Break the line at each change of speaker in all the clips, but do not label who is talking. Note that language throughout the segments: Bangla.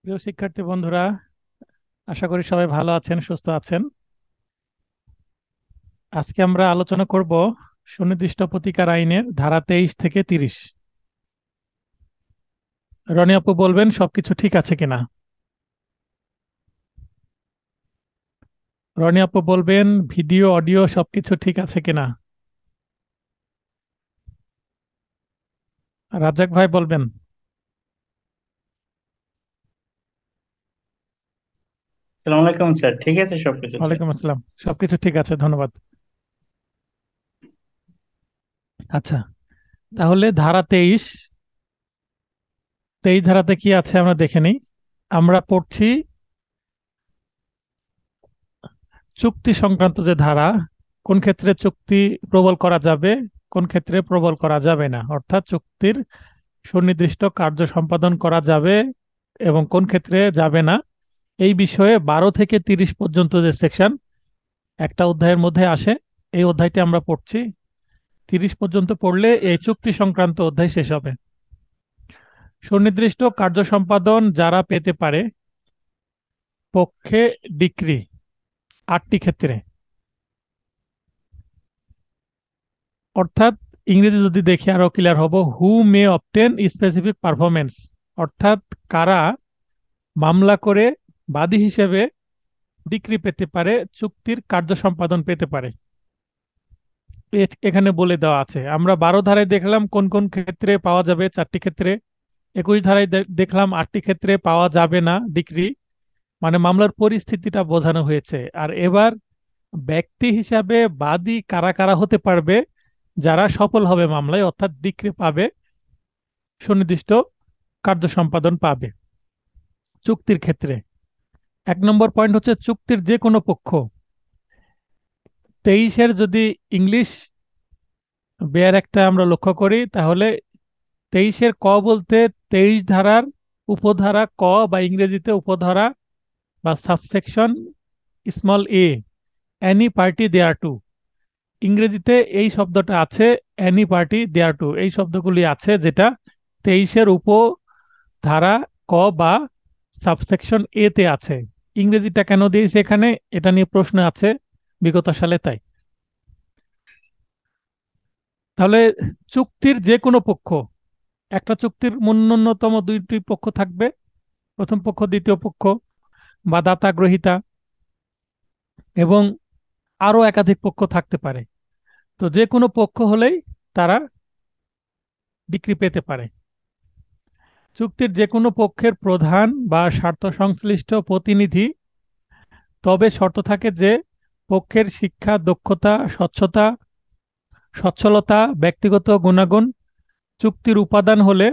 প্রিয় শিক্ষার্থী বন্ধুরা আশা করি সবাই ভালো আছেন সুস্থ আছেন আজকে আমরা আলোচনা করব সুনির্দিষ্ট প্রতিকার আইনের ধারা তেইশ থেকে তিরিশ রনি আপু বলবেন সবকিছু ঠিক আছে কিনা রনি আপু বলবেন ভিডিও অডিও সবকিছু ঠিক আছে কিনা রাজাক ভাই বলবেন সবকিছু ঠিক আছে ধন্যবাদ আচ্ছা তাহলে ধারা তেইশ তেইশ ধারাতে কি আছে আমরা দেখে নিই আমরা পড়ছি চুক্তি সংক্রান্ত যে ধারা কোন ক্ষেত্রে চুক্তি প্রবল করা যাবে কোন ক্ষেত্রে প্রবল করা যাবে না অর্থাৎ চুক্তির সুনির্দিষ্ট কার্য সম্পাদন করা যাবে এবং কোন ক্ষেত্রে যাবে না এই বিষয়ে বারো থেকে তিরিশ পর্যন্ত যে সেকশন একটা অধ্যায়ের মধ্যে আসে এই অধ্যায়টি আমরা পড়ছি তিরিশ পর্যন্ত পড়লে এই চুক্তি সংক্রান্ত অধ্যায় শেষ হবে সুনির্দিষ্ট কার্য সম্পাদন যারা পেতে পারে পক্ষে ডিক্রি আটটি ক্ষেত্রে অর্থাৎ ইংরেজি যদি দেখি আরো ক্লিয়ার হব who may obtain specific performance অর্থাৎ কারা মামলা করে বাদী হিসেবে ডিক্রি পেতে পারে চুক্তির কার্য সম্পাদন পেতে পারে এখানে বলে দেওয়া আছে আমরা বারো ধারায় দেখলাম কোন কোন ক্ষেত্রে পাওয়া যাবে চারটি ক্ষেত্রে একুশ ধারায় দেখলাম আটটি ক্ষেত্রে পাওয়া যাবে না ডিক্রি মানে মামলার পরিস্থিতিটা বোঝানো হয়েছে আর এবার ব্যক্তি হিসাবে বাদী কারা কারা হতে পারবে যারা সফল হবে মামলায় অর্থাৎ ডিক্রি পাবে সুনির্দিষ্ট কার্য সম্পাদন পাবে চুক্তির ক্ষেত্রে এক নম্বর পয়েন্ট হচ্ছে চুক্তির যে কোনো পক্ষ তেইশের যদি ইংলিশ বেয়ার একটা আমরা লক্ষ্য করি তাহলে তেইশের ক বলতে তেইশ ধারার উপধারা ক বা ইংরেজিতে উপধারা বা subsection small a any party there to ইংরেজিতে এই শব্দটা আছে অ্যানি পার্টি দেয়ার টু এই শব্দগুলি আছে যেটা তেইশের উপ ধারা ক বা সাবসেকশন এ তে আছে ইংরেজিটা কেন দিয়েছে এখানে এটা নিয়ে প্রশ্ন আছে বিগত সালে তাই তাহলে চুক্তির যে কোনো পক্ষ একটা চুক্তির ন্যূনতম দুইটি পক্ষ থাকবে প্রথম পক্ষ দ্বিতীয় পক্ষ বা দাতা গ্রহিতা এবং আরও একাধিক পক্ষ থাকতে পারে তো যে কোনো পক্ষ হলেই তারা বিক্রি পেতে পারে চুক্তির যে কোনো পক্ষের প্রধান বা স্বার্থ সংশ্লিষ্ট প্রতিনিধি তবে শর্ত থাকে যে পক্ষের শিক্ষা দক্ষতা স্বচ্ছতা সচ্ছলতা ব্যক্তিগত গুণাগুণ চুক্তির উপাদান হলে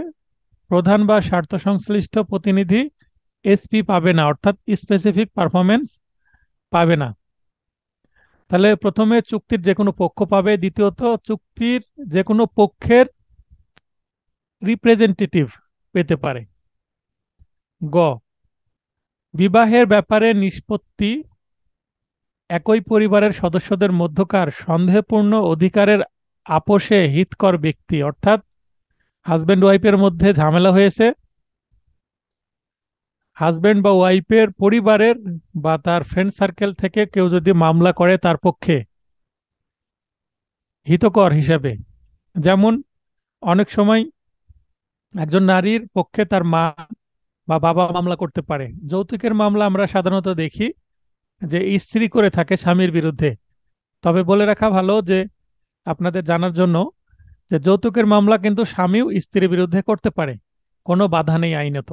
প্রধান বা স্বার্থ সংশ্লিষ্ট প্রতিনিধি এসপি পাবে না অর্থাৎ স্পেসিফিক পারফরমেন্স পাবে না তাহলে প্রথমে চুক্তির যে কোনো পক্ষ পাবে দ্বিতীয়ত চুক্তির যে কোনো পক্ষের রিপ্রেজেন্টেটিভ পেতে পারে গ বিবাহের ব্যাপারে নিষ্পত্তি একই পরিবারের সদস্যদের মধ্যকার সন্দেহপূর্ণ অধিকারের আপোষে হিতকর ব্যক্তি অর্থাৎ হাজব্যান্ড ওয়াইফের মধ্যে ঝামেলা হয়েছে হাজব্যান্ড বা ওয়াইফের পরিবারের বা তার ফ্রেন্ড সার্কেল থেকে কেউ যদি মামলা করে তার পক্ষে হিতকর হিসাবে যেমন অনেক সময় একজন নারীর পক্ষে তার মা বা বাবা মামলা করতে পারে যৌতুকের মামলা আমরা সাধারণত দেখি যে স্ত্রী করে থাকে স্বামীর বিরুদ্ধে তবে বলে রাখা ভালো যে আপনাদের জানার জন্য যে যৌতুকের মামলা কিন্তু স্বামীও স্ত্রীর বিরুদ্ধে করতে পারে কোনো বাধা নেই আইনত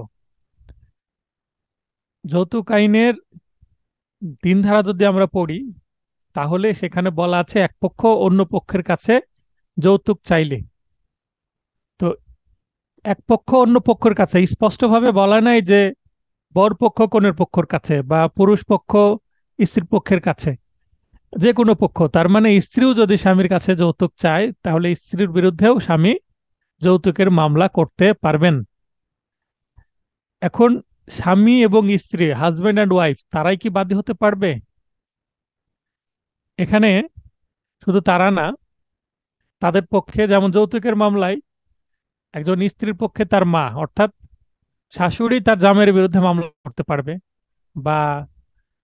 যৌতুক আইনের তিন ধারা যদি আমরা পড়ি তাহলে সেখানে বলা আছে এক পক্ষ অন্য পক্ষের কাছে যৌতুক চাইলে তো এক পক্ষ অন্য পক্ষের কাছে স্পষ্টভাবে বলা নাই যে বর পক্ষ কোন পক্ষের কাছে বা পুরুষ পক্ষ স্ত্রীর পক্ষের কাছে যে কোনো পক্ষ তার মানে স্ত্রীও যদি স্বামীর কাছে যৌতুক চায় তাহলে স্ত্রীর বিরুদ্ধেও স্বামী যৌতুকের মামলা করতে পারবেন এখন স্বামী এবং স্ত্রী হাজব্যান্ড অ্যান্ড ওয়াইফ তারাই কি বাদী হতে পারবে এখানে শুধু তারা না তাদের পক্ষে যেমন যৌতুকের মামলায় একজন স্ত্রীর পক্ষে তার মা অর্থাৎ শাশুড়ি তার জামের বিরুদ্ধে মামলা করতে পারবে বা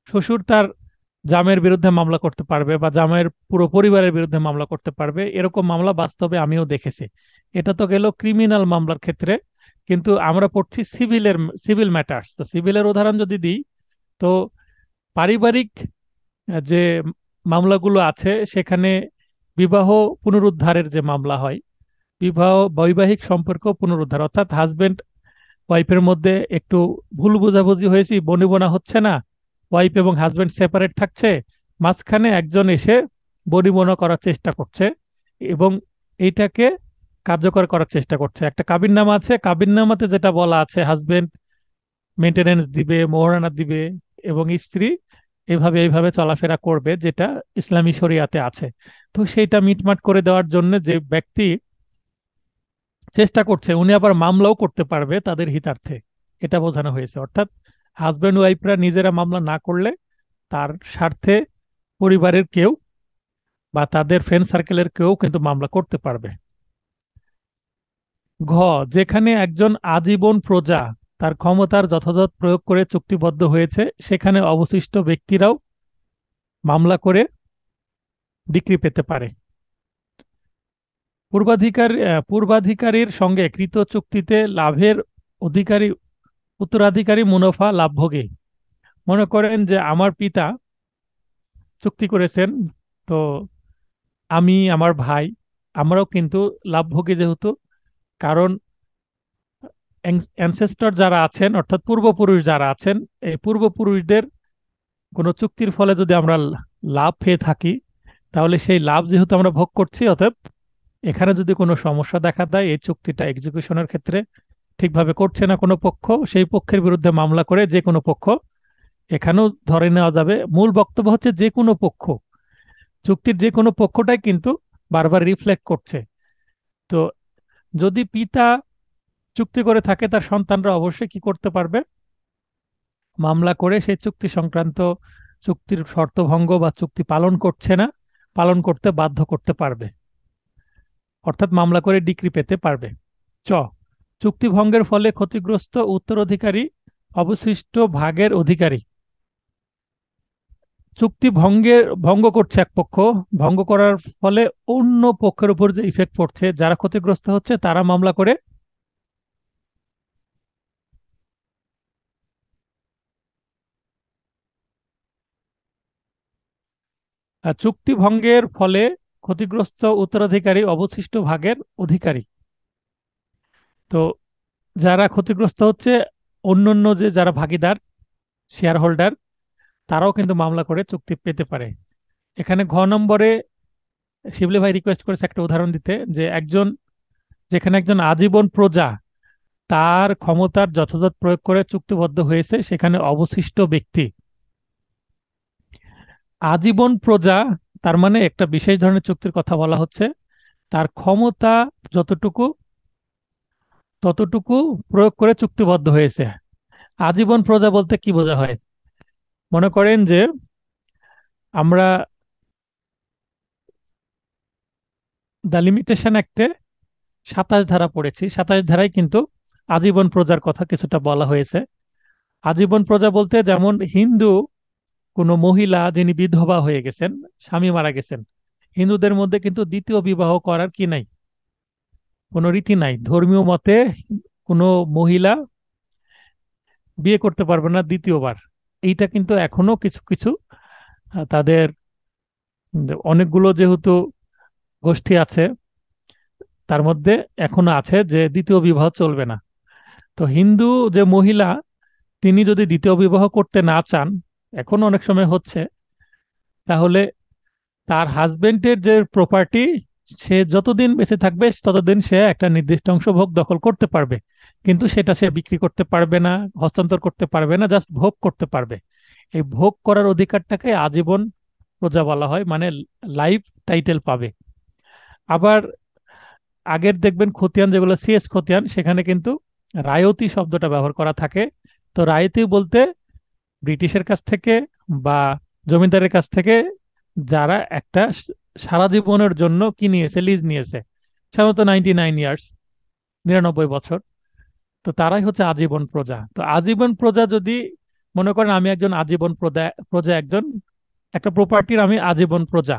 শ্বশুর তার জামের বিরুদ্ধে মামলা করতে পারবে বা জামের পুরো পরিবারের বিরুদ্ধে মামলা করতে পারবে এরকম মামলা বাস্তবে আমিও দেখেছি এটা তো গেল ক্রিমিনাল মামলার ক্ষেত্রে কিন্তু আমরা পড়ছি সিভিলের সিভিল ম্যাটার্স তো সিভিলের উদাহরণ যদি দিই তো পারিবারিক যে মামলাগুলো আছে সেখানে বিবাহ পুনরুদ্ধারের যে মামলা হয় বিবাহ বৈবাহিক সম্পর্ক পুনরুদ্ধার অর্থাৎ হাজব্যান্ড ওয়াইফের মধ্যে একটু ভুল বোঝাবুঝি হয়েছি বনিবনা হচ্ছে না ওয়াইফ এবং হাজব্যান্ড সেপারেট থাকছে মাঝখানে একজন এসে বনিবনা করার চেষ্টা করছে এবং এইটাকে কার্যকর করার চেষ্টা করছে একটা কাবিননামা আছে কাবিননামাতে যেটা বলা আছে হাজবেন্ড মেনটেনেন্স দিবে মোহরানা দিবে এবং স্ত্রী এভাবে এইভাবে চলাফেরা করবে যেটা ইসলামী শরিয়াতে আছে তো সেইটা মিটমাট করে দেওয়ার জন্য যে ব্যক্তি চেষ্টা করছে উনি আবার মামলাও করতে পারবে তাদের হিতার্থে এটা বোঝানো হয়েছে অর্থাৎ হাজব্যান্ড ওয়াইফরা নিজেরা মামলা না করলে তার স্বার্থে পরিবারের কেউ বা তাদের ফ্রেন্ড সার্কেলের কেউ কিন্তু মামলা করতে পারবে ঘ যেখানে একজন আজীবন প্রজা তার ক্ষমতার যথাযথ প্রয়োগ করে চুক্তিবদ্ধ হয়েছে সেখানে অবশিষ্ট ব্যক্তিরাও মামলা করে ডিক্রি পেতে পারে পূর্বাধিকার পূর্বাধিকারীর সঙ্গে কৃত চুক্তিতে লাভের অধিকারী উত্তরাধিকারী মুনাফা লাভভোগী মনে করেন যে আমার পিতা চুক্তি করেছেন তো আমি আমার ভাই আমরাও কিন্তু লাভভোগী যেহেতু কারণ অ্যানসেস্টর যারা আছেন অর্থাৎ পূর্বপুরুষ যারা আছেন এই পূর্বপুরুষদের কোনো চুক্তির ফলে যদি আমরা লাভ পেয়ে থাকি তাহলে সেই লাভ যেহেতু আমরা ভোগ করছি অতএব এখানে যদি কোনো সমস্যা দেখা দেয় এই চুক্তিটা এক্সিকিউশনের ক্ষেত্রে ঠিকভাবে করছে না কোনো পক্ষ সেই পক্ষের বিরুদ্ধে মামলা করে যে কোনো পক্ষ এখানেও ধরে নেওয়া যাবে মূল বক্তব্য হচ্ছে যে কোনো পক্ষ চুক্তির যে কোনো পক্ষটাই কিন্তু বারবার রিফ্লেক্ট করছে তো যদি পিতা চুক্তি করে থাকে তার সন্তানরা অবশ্যই কি করতে পারবে মামলা করে সেই চুক্তি সংক্রান্ত চুক্তির শর্তভঙ্গ বা চুক্তি পালন করছে না পালন করতে বাধ্য করতে পারবে অর্থাৎ মামলা করে ডিক্রি পেতে পারবে চ চুক্তিভঙ্গের ফলে ক্ষতিগ্রস্ত উত্তরাধিকারী অবশিষ্ট ভাগের অধিকারী চুক্তি ভঙ্গের ভঙ্গ করছে এক পক্ষ ভঙ্গ করার ফলে অন্য পক্ষের উপর যে ইফেক্ট পড়ছে যারা ক্ষতিগ্রস্ত হচ্ছে তারা মামলা করে চুক্তি ভঙ্গের ফলে ক্ষতিগ্রস্ত উত্তরাধিকারী অবশিষ্ট ভাগের অধিকারী তো যারা ক্ষতিগ্রস্ত হচ্ছে অন্যান্য যে যারা ভাগিদার শেয়ার হোল্ডার তারাও কিন্তু মামলা করে চুক্তি পেতে পারে এখানে ঘ নম্বরে শিবলি ভাই রিকোয়েস্ট করেছে একটা উদাহরণ দিতে যে একজন যেখানে একজন আজীবন প্রজা তার ক্ষমতার যথাযথ প্রয়োগ করে চুক্তিবদ্ধ হয়েছে সেখানে অবশিষ্ট ব্যক্তি আজীবন প্রজা তার মানে একটা বিশেষ ধরনের চুক্তির কথা বলা হচ্ছে তার ক্ষমতা যতটুকু ততটুকু প্রয়োগ করে চুক্তিবদ্ধ হয়েছে আজীবন প্রজা বলতে কি বোঝা হয় মনে করেন যে আমরা দ্য লিমিটেশন অ্যাক্টে সাতাশ ধারা পড়েছি সাতাশ ধারায় কিন্তু আজীবন প্রজার কথা কিছুটা বলা হয়েছে আজীবন প্রজা বলতে যেমন হিন্দু কোনো মহিলা যিনি বিধবা হয়ে গেছেন স্বামী মারা গেছেন হিন্দুদের মধ্যে কিন্তু দ্বিতীয় বিবাহ করার কি নাই কোনো রীতি নাই ধর্মীয় মতে কোনো মহিলা বিয়ে করতে পারবে না দ্বিতীয়বার এইটা কিন্তু এখনো কিছু কিছু তাদের অনেকগুলো যেহেতু গোষ্ঠী আছে তার মধ্যে এখনো আছে যে দ্বিতীয় বিবাহ চলবে না তো হিন্দু যে মহিলা তিনি যদি দ্বিতীয় বিবাহ করতে না চান এখন অনেক সময় হচ্ছে তাহলে তার হাজবেন্ডের যে প্রপার্টি সে যতদিন বেঁচে থাকবে ততদিন সে একটা নির্দিষ্ট অংশ ভোগ দখল করতে পারবে কিন্তু সেটা সে বিক্রি করতে পারবে না হস্তান্তর করতে পারবে না জাস্ট ভোগ করতে পারবে এই ভোগ করার অধিকারটাকে আজীবন প্রজা বলা হয় মানে লাইফ টাইটেল পাবে আবার আগের দেখবেন খতিয়ান যেগুলো সিএস খতিয়ান সেখানে কিন্তু রায়তি শব্দটা ব্যবহার করা থাকে তো রায়তি বলতে ব্রিটিশের কাছ থেকে বা জমিদারের কাছ থেকে যারা একটা সারা জীবনের জন্য কি নিয়েছে লিজ নিয়েছে সাধারণত নাইনটি নাইন ইয়ার্স নিরানব্বই বছর তো তারাই হচ্ছে আজীবন প্রজা তো আজীবন প্রজা যদি মনে করেন আমি একজন আজীবন প্রজা প্রজা একজন একটা প্রপার্টির আমি আজীবন প্রজা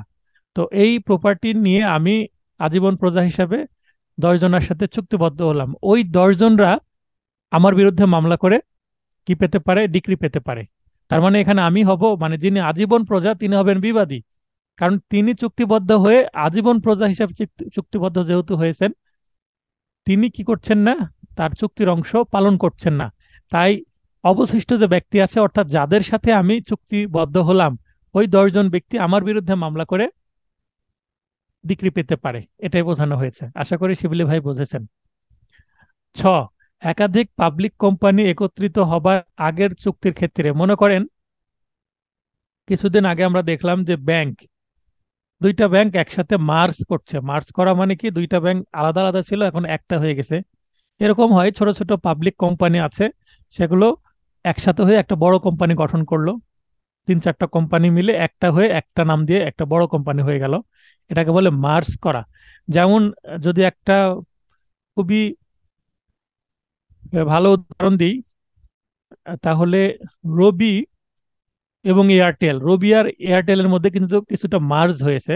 তো এই প্রপার্টি নিয়ে আমি আজীবন প্রজা হিসাবে দশজনের সাথে চুক্তিবদ্ধ হলাম ওই দশজনরা আমার বিরুদ্ধে মামলা করে কি পেতে পারে ডিক্রি পেতে পারে তার মানে এখানে আমি হব মানে যিনি আজীবন প্রজা তিনি হবেন বিবাদী কারণ তিনি চুক্তিবদ্ধ হয়ে আজীবন প্রজা হিসাবে চুক্তিবদ্ধ যেহেতু হয়েছেন তিনি কি করছেন না তার চুক্তির অংশ পালন করছেন না তাই অবশিষ্ট যে ব্যক্তি আছে অর্থাৎ যাদের সাথে আমি চুক্তিবদ্ধ হলাম ওই দশজন ব্যক্তি আমার বিরুদ্ধে মামলা করে ডিক্রি পেতে পারে এটাই বোঝানো হয়েছে আশা করি শিবলি ভাই বুঝেছেন ছ একাধিক পাবলিক কোম্পানি একত্রিত হবার আগের চুক্তির ক্ষেত্রে মনে করেন কিছুদিন আগে আমরা দেখলাম যে ব্যাংক দুইটা ব্যাংক একসাথে মার্চ করছে মার্চ করা মানে কি দুইটা ব্যাংক আলাদা আলাদা ছিল এখন একটা হয়ে গেছে এরকম হয় ছোট ছোট পাবলিক কোম্পানি আছে সেগুলো একসাথে হয়ে একটা বড় কোম্পানি গঠন করলো তিন চারটা কোম্পানি মিলে একটা হয়ে একটা নাম দিয়ে একটা বড় কোম্পানি হয়ে গেল এটাকে বলে মার্জ করা যেমন যদি একটা খুবই ভালো উদাহরণ দিই তাহলে রবি এবং এয়ারটেল রবি আর এয়ারটেলের মধ্যে কিন্তু কিছুটা মার্জ হয়েছে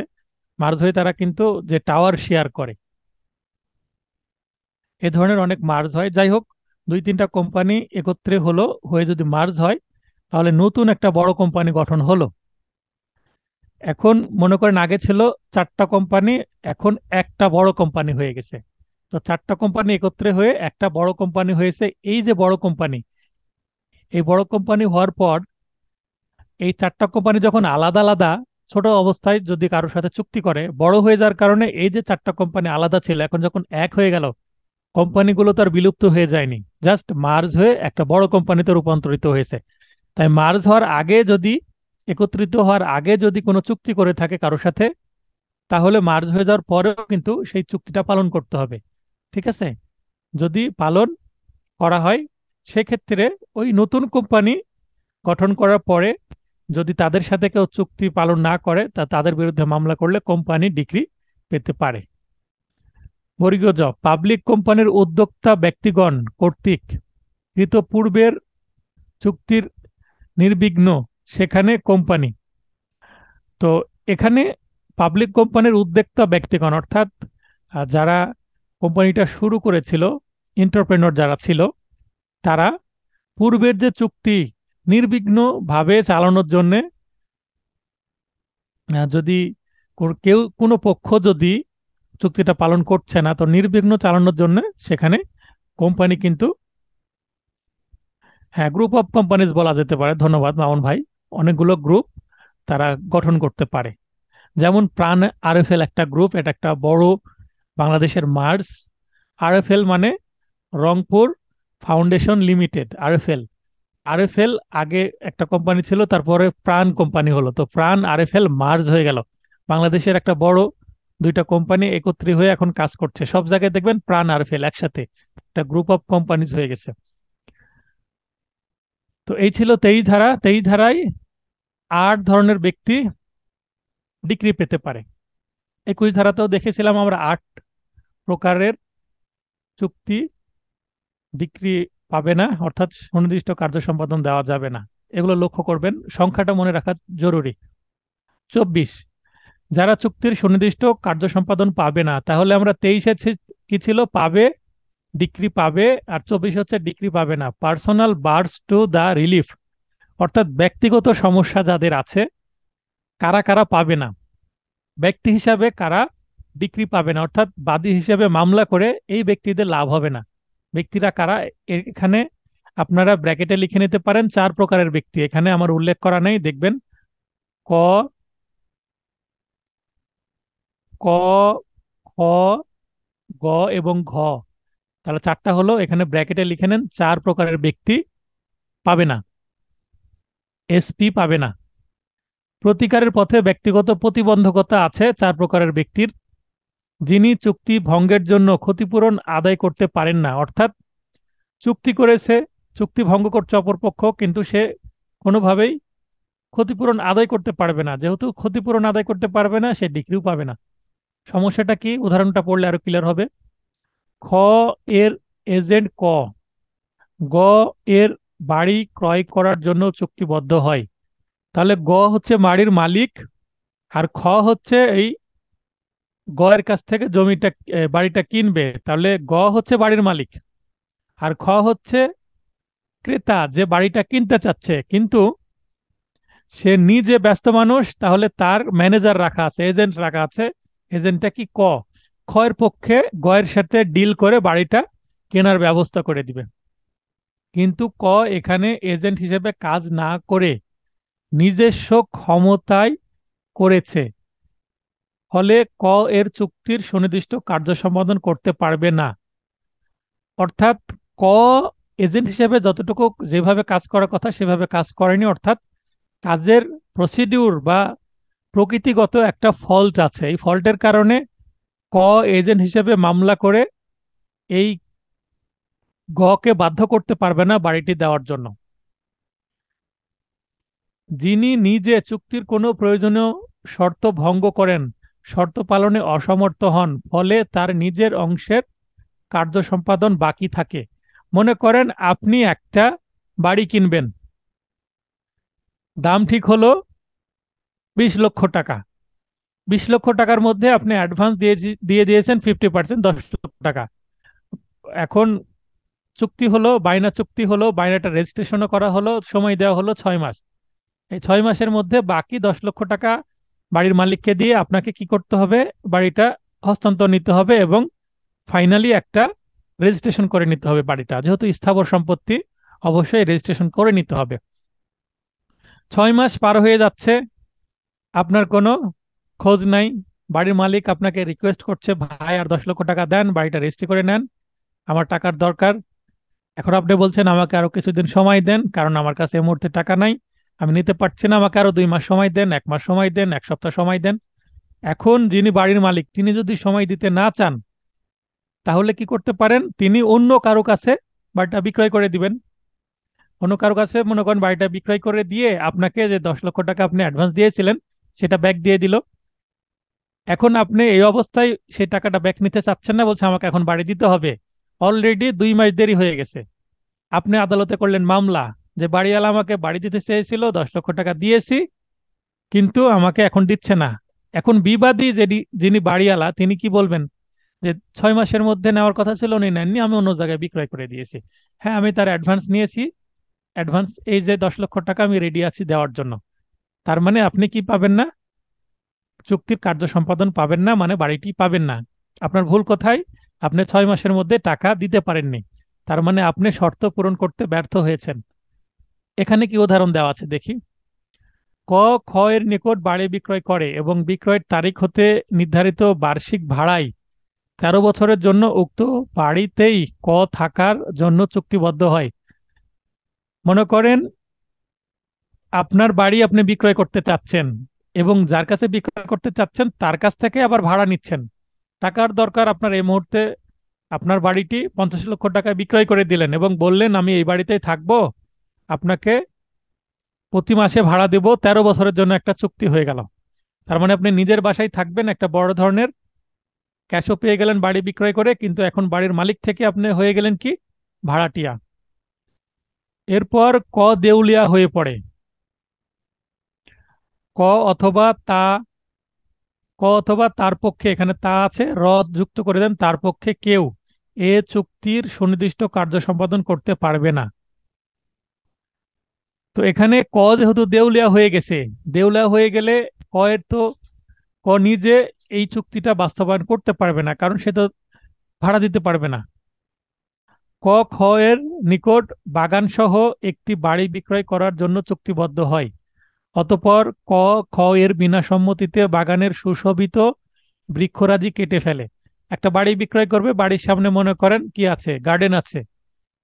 মার্জ হয়ে তারা কিন্তু যে টাওয়ার শেয়ার করে এ ধরনের অনেক মার্জ হয় যাই হোক দুই তিনটা কোম্পানি একত্রে হলো হয়ে যদি মার্জ হয় তাহলে নতুন একটা বড় কোম্পানি গঠন হলো এখন মনে করেন আগে ছিল চারটা কোম্পানি এখন একটা বড় কোম্পানি হয়ে গেছে তো চারটা কোম্পানি একত্রে হয়ে একটা বড় কোম্পানি হয়েছে এই যে বড় কোম্পানি এই বড় কোম্পানি হওয়ার পর এই চারটা কোম্পানি যখন আলাদা আলাদা ছোট অবস্থায় যদি কারোর সাথে চুক্তি করে বড় হয়ে যাওয়ার কারণে এই যে চারটা কোম্পানি আলাদা ছিল এখন যখন এক হয়ে গেল কোম্পানিগুলো তার বিলুপ্ত হয়ে যায়নি জাস্ট মার্জ হয়ে একটা বড় কোম্পানিতে রূপান্তরিত হয়েছে তাই মার্জ হওয়ার আগে যদি একত্রিত হওয়ার আগে যদি কোনো চুক্তি করে থাকে কারো সাথে তাহলে মার্জ হয়ে যাওয়ার পরেও কিন্তু সেই চুক্তিটা পালন করতে হবে ঠিক আছে যদি পালন করা হয় সেক্ষেত্রে ওই নতুন কোম্পানি গঠন করার পরে যদি তাদের সাথে কেউ চুক্তি পালন না করে তা তাদের বিরুদ্ধে মামলা করলে কোম্পানি ডিগ্রি পেতে পারে বর্গীয় পাবলিক কোম্পানির উদ্যোক্তা ব্যক্তিগণ কর্তৃক কৃত পূর্বের চুক্তির নির্বিঘ্ন সেখানে কোম্পানি তো এখানে পাবলিক কোম্পানির উদ্যোক্তা ব্যক্তিগণ অর্থাৎ যারা কোম্পানিটা শুরু করেছিল এন্টারপ্রেনর যারা ছিল তারা পূর্বের যে চুক্তি নির্বিঘ্নভাবে চালানোর জন্যে যদি কেউ কোনো পক্ষ যদি চুক্তিটা পালন করছে না তো নির্বিঘ্ন চালানোর জন্য সেখানে কোম্পানি কিন্তু হ্যাঁ গ্রুপ অফ কোম্পানিজ বলা যেতে পারে ধন্যবাদ মামুন ভাই অনেকগুলো গ্রুপ তারা গঠন করতে পারে যেমন প্রাণ আর এফ এল একটা গ্রুপ এটা একটা বড় বাংলাদেশের মার্স এল মানে রংপুর ফাউন্ডেশন লিমিটেড আর R F L F L আগে একটা কোম্পানি ছিল তারপরে প্রাণ কোম্পানি হলো তো প্রাণ আর এফ এল মার্জ হয়ে গেল বাংলাদেশের একটা বড় দুইটা কোম্পানি একত্রিত হয়ে এখন কাজ করছে সব জায়গায় দেখবেন প্রাণ আর ফেল একসাথে একটা গ্রুপ অফ কোম্পানিজ হয়ে গেছে তো এই ছিল তেইশ ধারা তেইশ ধারায় আট ধরনের ব্যক্তি ডিগ্রি পেতে পারে একুশ ধারাতেও দেখেছিলাম আমরা আট প্রকারের চুক্তি ডিগ্রি পাবে না অর্থাৎ সুনির্দিষ্ট কার্য সম্পাদন দেওয়া যাবে না এগুলো লক্ষ্য করবেন সংখ্যাটা মনে রাখা জরুরি চব্বিশ যারা চুক্তির সুনির্দিষ্ট কার্য সম্পাদন পাবে না তাহলে আমরা তেইশে কি ছিল পাবে ডিক্রি পাবে আর চব্বিশ হচ্ছে ডিক্রি পাবে না personal bars to the relief অর্থাৎ ব্যক্তিগত সমস্যা যাদের আছে কারা কারা পাবে না ব্যক্তি হিসাবে কারা ডিক্রি পাবে না অর্থাৎ বাদী হিসাবে মামলা করে এই ব্যক্তিদের লাভ হবে না ব্যক্তিরা কারা এখানে আপনারা ব্র্যাকেটে লিখে নিতে পারেন চার প্রকারের ব্যক্তি এখানে আমার উল্লেখ করা নেই দেখবেন ক ক খ গ এবং ঘ তাহলে চারটা হলো এখানে ব্র্যাকেটে লিখে নেন চার প্রকারের ব্যক্তি পাবে না এসপি পাবে না প্রতিকারের পথে ব্যক্তিগত প্রতিবন্ধকতা আছে চার প্রকারের ব্যক্তির যিনি চুক্তি ভঙ্গের জন্য ক্ষতিপূরণ আদায় করতে পারেন না অর্থাৎ চুক্তি করেছে চুক্তি ভঙ্গ করছে অপরপক্ষ কিন্তু সে কোনোভাবেই ক্ষতিপূরণ আদায় করতে পারবে না যেহেতু ক্ষতিপূরণ আদায় করতে পারবে না সে ডিগ্রিও পাবে না সমস্যাটা কি উদাহরণটা পড়লে আরো ক্লিয়ার হবে খ এর এজেন্ট ক গ এর বাড়ি ক্রয় করার জন্য চুক্তিবদ্ধ হয় তাহলে গ হচ্ছে বাড়ির মালিক আর খ হচ্ছে এই গ এর কাছ থেকে জমিটা বাড়িটা কিনবে তাহলে গ হচ্ছে বাড়ির মালিক আর খ হচ্ছে ক্রেতা যে বাড়িটা কিনতে চাচ্ছে কিন্তু সে নিজে ব্যস্ত মানুষ তাহলে তার ম্যানেজার রাখা আছে এজেন্ট রাখা আছে এজেন্টটা কি ক ক্ষয়ের পক্ষে গয়ের সাথে ডিল করে বাড়িটা কেনার ব্যবস্থা করে দিবে কিন্তু ক এখানে এজেন্ট হিসেবে কাজ না করে নিজস্ব ক্ষমতায় করেছে ফলে ক এর চুক্তির সুনির্দিষ্ট কার্য সম্পাদন করতে পারবে না অর্থাৎ ক এজেন্ট হিসেবে যতটুকু যেভাবে কাজ করার কথা সেভাবে কাজ করেনি অর্থাৎ কাজের প্রসিডিউর বা প্রকৃতিগত একটা ফল্ট আছে এই ফল্টের কারণে ক এজেন্ট হিসেবে মামলা করে এই গকে বাধ্য করতে পারবে না বাড়িটি দেওয়ার জন্য যিনি নিজে চুক্তির কোনো প্রয়োজনীয় শর্ত ভঙ্গ করেন শর্ত পালনে অসমর্থ হন ফলে তার নিজের অংশের কার্য সম্পাদন বাকি থাকে মনে করেন আপনি একটা বাড়ি কিনবেন দাম ঠিক হলো বিশ লক্ষ টাকা বিশ লক্ষ টাকার মধ্যে আপনি অ্যাডভান্স দিয়ে দিয়ে দিয়েছেন ফিফটি পার্সেন্ট দশ লক্ষ টাকা এখন চুক্তি হলো বায়না চুক্তি হলো বায়নাটা রেজিস্ট্রেশনও করা হলো সময় দেওয়া হলো ছয় মাস এই ছয় মাসের মধ্যে বাকি দশ লক্ষ টাকা বাড়ির মালিককে দিয়ে আপনাকে কি করতে হবে বাড়িটা হস্তান্তর নিতে হবে এবং ফাইনালি একটা রেজিস্ট্রেশন করে নিতে হবে বাড়িটা যেহেতু স্থাবর সম্পত্তি অবশ্যই রেজিস্ট্রেশন করে নিতে হবে ছয় মাস পার হয়ে যাচ্ছে আপনার কোনো খোঁজ নাই বাড়ির মালিক আপনাকে রিকোয়েস্ট করছে ভাই আর দশ লক্ষ টাকা দেন বাড়িটা রেজিস্ট্রি করে নেন আমার টাকার দরকার এখন আপনি বলছেন আমাকে আরো কিছুদিন সময় দেন কারণ আমার কাছে এই মুহূর্তে টাকা নাই আমি নিতে পারছি না আমাকে আরো দুই মাস সময় দেন এক মাস সময় দেন এক সপ্তাহ সময় দেন এখন যিনি বাড়ির মালিক তিনি যদি সময় দিতে না চান তাহলে কি করতে পারেন তিনি অন্য কারো কাছে বাড়িটা বিক্রয় করে দিবেন অন্য কারো কাছে মনে করেন বাড়িটা বিক্রয় করে দিয়ে আপনাকে যে দশ লক্ষ টাকা আপনি অ্যাডভান্স দিয়েছিলেন সেটা ব্যাক দিয়ে দিল এখন আপনি এই অবস্থায় সেই টাকাটা ব্যাক নিতে চাচ্ছেন না বলছে আমাকে এখন বাড়ি দিতে হবে অলরেডি দুই মাস দেরি হয়ে গেছে আপনি আদালতে করলেন মামলা যে বাড়িওয়ালা আমাকে বাড়ি দিতে চেয়েছিল দশ লক্ষ টাকা দিয়েছি কিন্তু আমাকে এখন দিচ্ছে না এখন বিবাদী যে যিনি বাড়িওয়ালা তিনি কি বলবেন যে ছয় মাসের মধ্যে নেওয়ার কথা ছিল উনি নেননি আমি অন্য জায়গায় বিক্রয় করে দিয়েছি হ্যাঁ আমি তার অ্যাডভান্স নিয়েছি অ্যাডভান্স এই যে দশ লক্ষ টাকা আমি রেডি আছি দেওয়ার জন্য তার মানে আপনি কি পাবেন না চুক্তির কার্য সম্পাদন পাবেন না মানে বাড়িটি পাবেন না আপনার ভুল কোথায় আপনি ছয় মাসের মধ্যে টাকা দিতে পারেননি তার মানে আপনি শর্ত পূরণ করতে ব্যর্থ হয়েছেন এখানে কি উদাহরণ দেওয়া আছে দেখি ক খ এর নিকট বাড়ি বিক্রয় করে এবং বিক্রয়ের তারিখ হতে নির্ধারিত বার্ষিক ভাড়ায় তেরো বছরের জন্য উক্ত বাড়িতেই ক থাকার জন্য চুক্তিবদ্ধ হয় মনে করেন আপনার বাড়ি আপনি বিক্রয় করতে চাচ্ছেন এবং যার কাছে বিক্রয় করতে চাচ্ছেন তার কাছ থেকে আবার ভাড়া নিচ্ছেন টাকার দরকার আপনার এই মুহূর্তে আপনার বাড়িটি পঞ্চাশ লক্ষ টাকায় বিক্রয় করে দিলেন এবং বললেন আমি এই বাড়িতেই থাকবো আপনাকে প্রতি মাসে ভাড়া দেব ১৩ বছরের জন্য একটা চুক্তি হয়ে গেল তার মানে আপনি নিজের বাসায় থাকবেন একটা বড় ধরনের ক্যাশও পেয়ে গেলেন বাড়ি বিক্রয় করে কিন্তু এখন বাড়ির মালিক থেকে আপনি হয়ে গেলেন কি ভাড়াটিয়া এরপর ক দেউলিয়া হয়ে পড়ে ক অথবা তা ক অথবা তার পক্ষে এখানে তা আছে রদ যুক্ত করে দেন তার পক্ষে কেউ এ চুক্তির সুনির্দিষ্ট কার্য সম্পাদন করতে পারবে না তো এখানে ক যেহেতু দেউলিয়া হয়ে গেছে দেউলিয়া হয়ে গেলে ক এর তো ক নিজে এই চুক্তিটা বাস্তবায়ন করতে পারবে না কারণ সে তো ভাড়া দিতে পারবে না ক খ এর নিকট বাগান সহ একটি বাড়ি বিক্রয় করার জন্য চুক্তিবদ্ধ হয় অতপর ক খ এর বিনা সম্মতিতে বাগানের সুশোভিত বৃক্ষরাজি কেটে ফেলে একটা বাড়ি বিক্রয় করবে বাড়ির সামনে মনে করেন কি আছে গার্ডেন আছে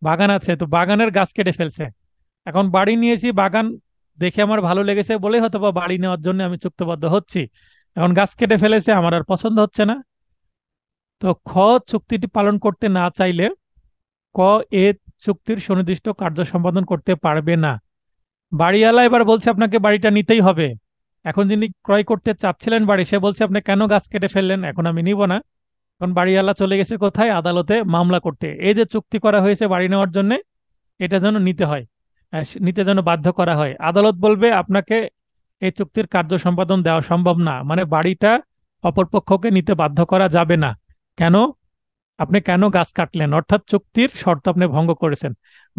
বাগান আছে তো বাগানের গাছ কেটে ফেলছে এখন বাড়ি নিয়েছি বাগান দেখে আমার ভালো লেগেছে বলেই হয়তো বা বাড়ি নেওয়ার জন্য আমি চুক্তিবদ্ধ হচ্ছি এখন গাছ কেটে ফেলেছে আমার আর পছন্দ হচ্ছে না তো খ চুক্তিটি পালন করতে না চাইলে ক এ চুক্তির সুনির্দিষ্ট কার্য সম্পাদন করতে পারবে না বাড়িওয়ালা এবার বলছে আপনাকে বাড়িটা নিতেই হবে এখন যিনি ক্রয় করতে চাচ্ছিলেন বাড়ি সে বলছে আপনি কেন গাছ কেটে ফেললেন এখন আমি নিব না এখন বাড়িওয়ালা চলে গেছে কোথায় আদালতে মামলা করতে এই যে চুক্তি করা হয়েছে বাড়ি নেওয়ার জন্য এটা যেন নিতে হয় নিতে যেন বাধ্য করা হয় আদালত বলবে আপনাকে এই চুক্তির কার্য সম্পাদন দেওয়া সম্ভব না মানে বাড়িটা অপরপক্ষকে নিতে বাধ্য করা যাবে না কেন আপনি কেন গাছ কাটলেন অর্থাৎ চুক্তির শর্ত আপনি ভঙ্গ করেছেন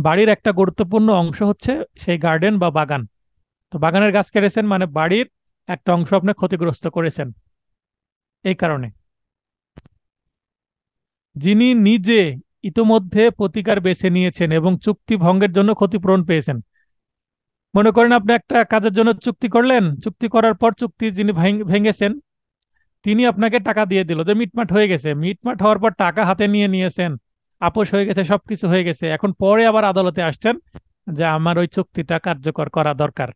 বাড়ির একটা গুরুত্বপূর্ণ অংশ হচ্ছে সেই গার্ডেন বা বাগান তো বাগানের গাছ কেটেছেন মানে বাড়ির একটা অংশ আপনি ক্ষতিগ্রস্ত করেছেন এই কারণে যিনি নিজে ইতোমধ্যে প্রতিকার বেছে নিয়েছেন এবং চুক্তি ভঙ্গের জন্য ক্ষতিপূরণ পেয়েছেন মনে করেন আপনি একটা কাজের জন্য চুক্তি করলেন চুক্তি করার পর চুক্তি যিনি ভেঙেছেন তিনি আপনাকে টাকা দিয়ে দিল যে মিটমাট হয়ে গেছে মিটমাট হওয়ার পর টাকা হাতে নিয়ে নিয়েছেন আপোষ হয়ে গেছে সবকিছু হয়ে গেছে এখন পরে আবার আদালতে আসছেন যে আমার ওই চুক্তিটা কার্যকর করা দরকার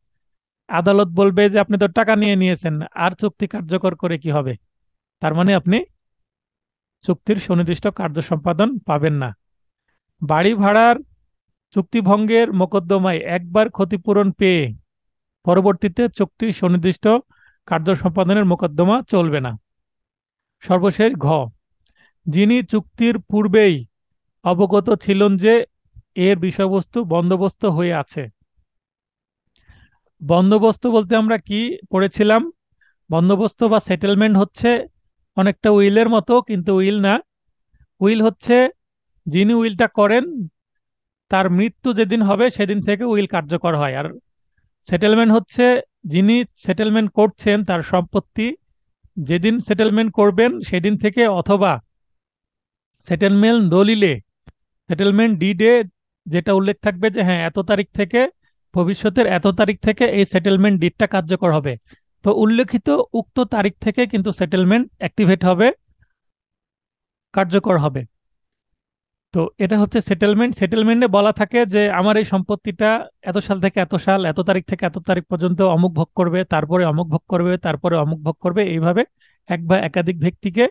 আদালত বলবে যে আপনি তো টাকা নিয়ে নিয়েছেন আর চুক্তি কার্যকর করে কি হবে তার মানে আপনি চুক্তির সুনির্দিষ্ট কার্য সম্পাদন পাবেন না বাড়ি ভাড়ার চুক্তিভঙ্গের মোকদ্দমায় একবার ক্ষতিপূরণ পেয়ে পরবর্তীতে চুক্তির সুনির্দিষ্ট কার্য সম্পাদনের মোকদ্দমা চলবে না সর্বশেষ ঘ যিনি চুক্তির পূর্বেই অবগত ছিলেন যে এর বিষয়বস্তু বন্দোবস্ত হয়ে আছে বন্দোবস্ত বলতে আমরা কি পড়েছিলাম বন্দোবস্ত বা সেটেলমেন্ট হচ্ছে অনেকটা উইলের মতো কিন্তু উইল না উইল হচ্ছে যিনি উইলটা করেন তার মৃত্যু যেদিন হবে সেদিন থেকে উইল কার্যকর হয় আর সেটেলমেন্ট হচ্ছে যিনি সেটেলমেন্ট করছেন তার সম্পত্তি যেদিন সেটেলমেন্ট করবেন সেদিন থেকে অথবা সেটেলমেন্ট দলিলে সেটেলমেন্ট ডিডে যেটা উল্লেখ থাকবে যে হ্যাঁ এত তারিখ থেকে ভবিষ্যতের এত তারিখ থেকে এই সেটেলমেন্ট ডিটটা কার্যকর হবে তো উল্লেখিত উক্ত তারিখ থেকে কিন্তু সেটেলমেন্ট অ্যাক্টিভেট হবে কার্যকর হবে তো এটা হচ্ছে সেটেলমেন্ট সেটেলমেন্টে বলা থাকে যে আমার এই সম্পত্তিটা এত সাল থেকে এত সাল এত তারিখ থেকে এত তারিখ পর্যন্ত অমুক ভোগ করবে তারপরে অমুক ভোগ করবে তারপরে অমুক ভোগ করবে এইভাবে এক বা একাধিক ব্যক্তিকে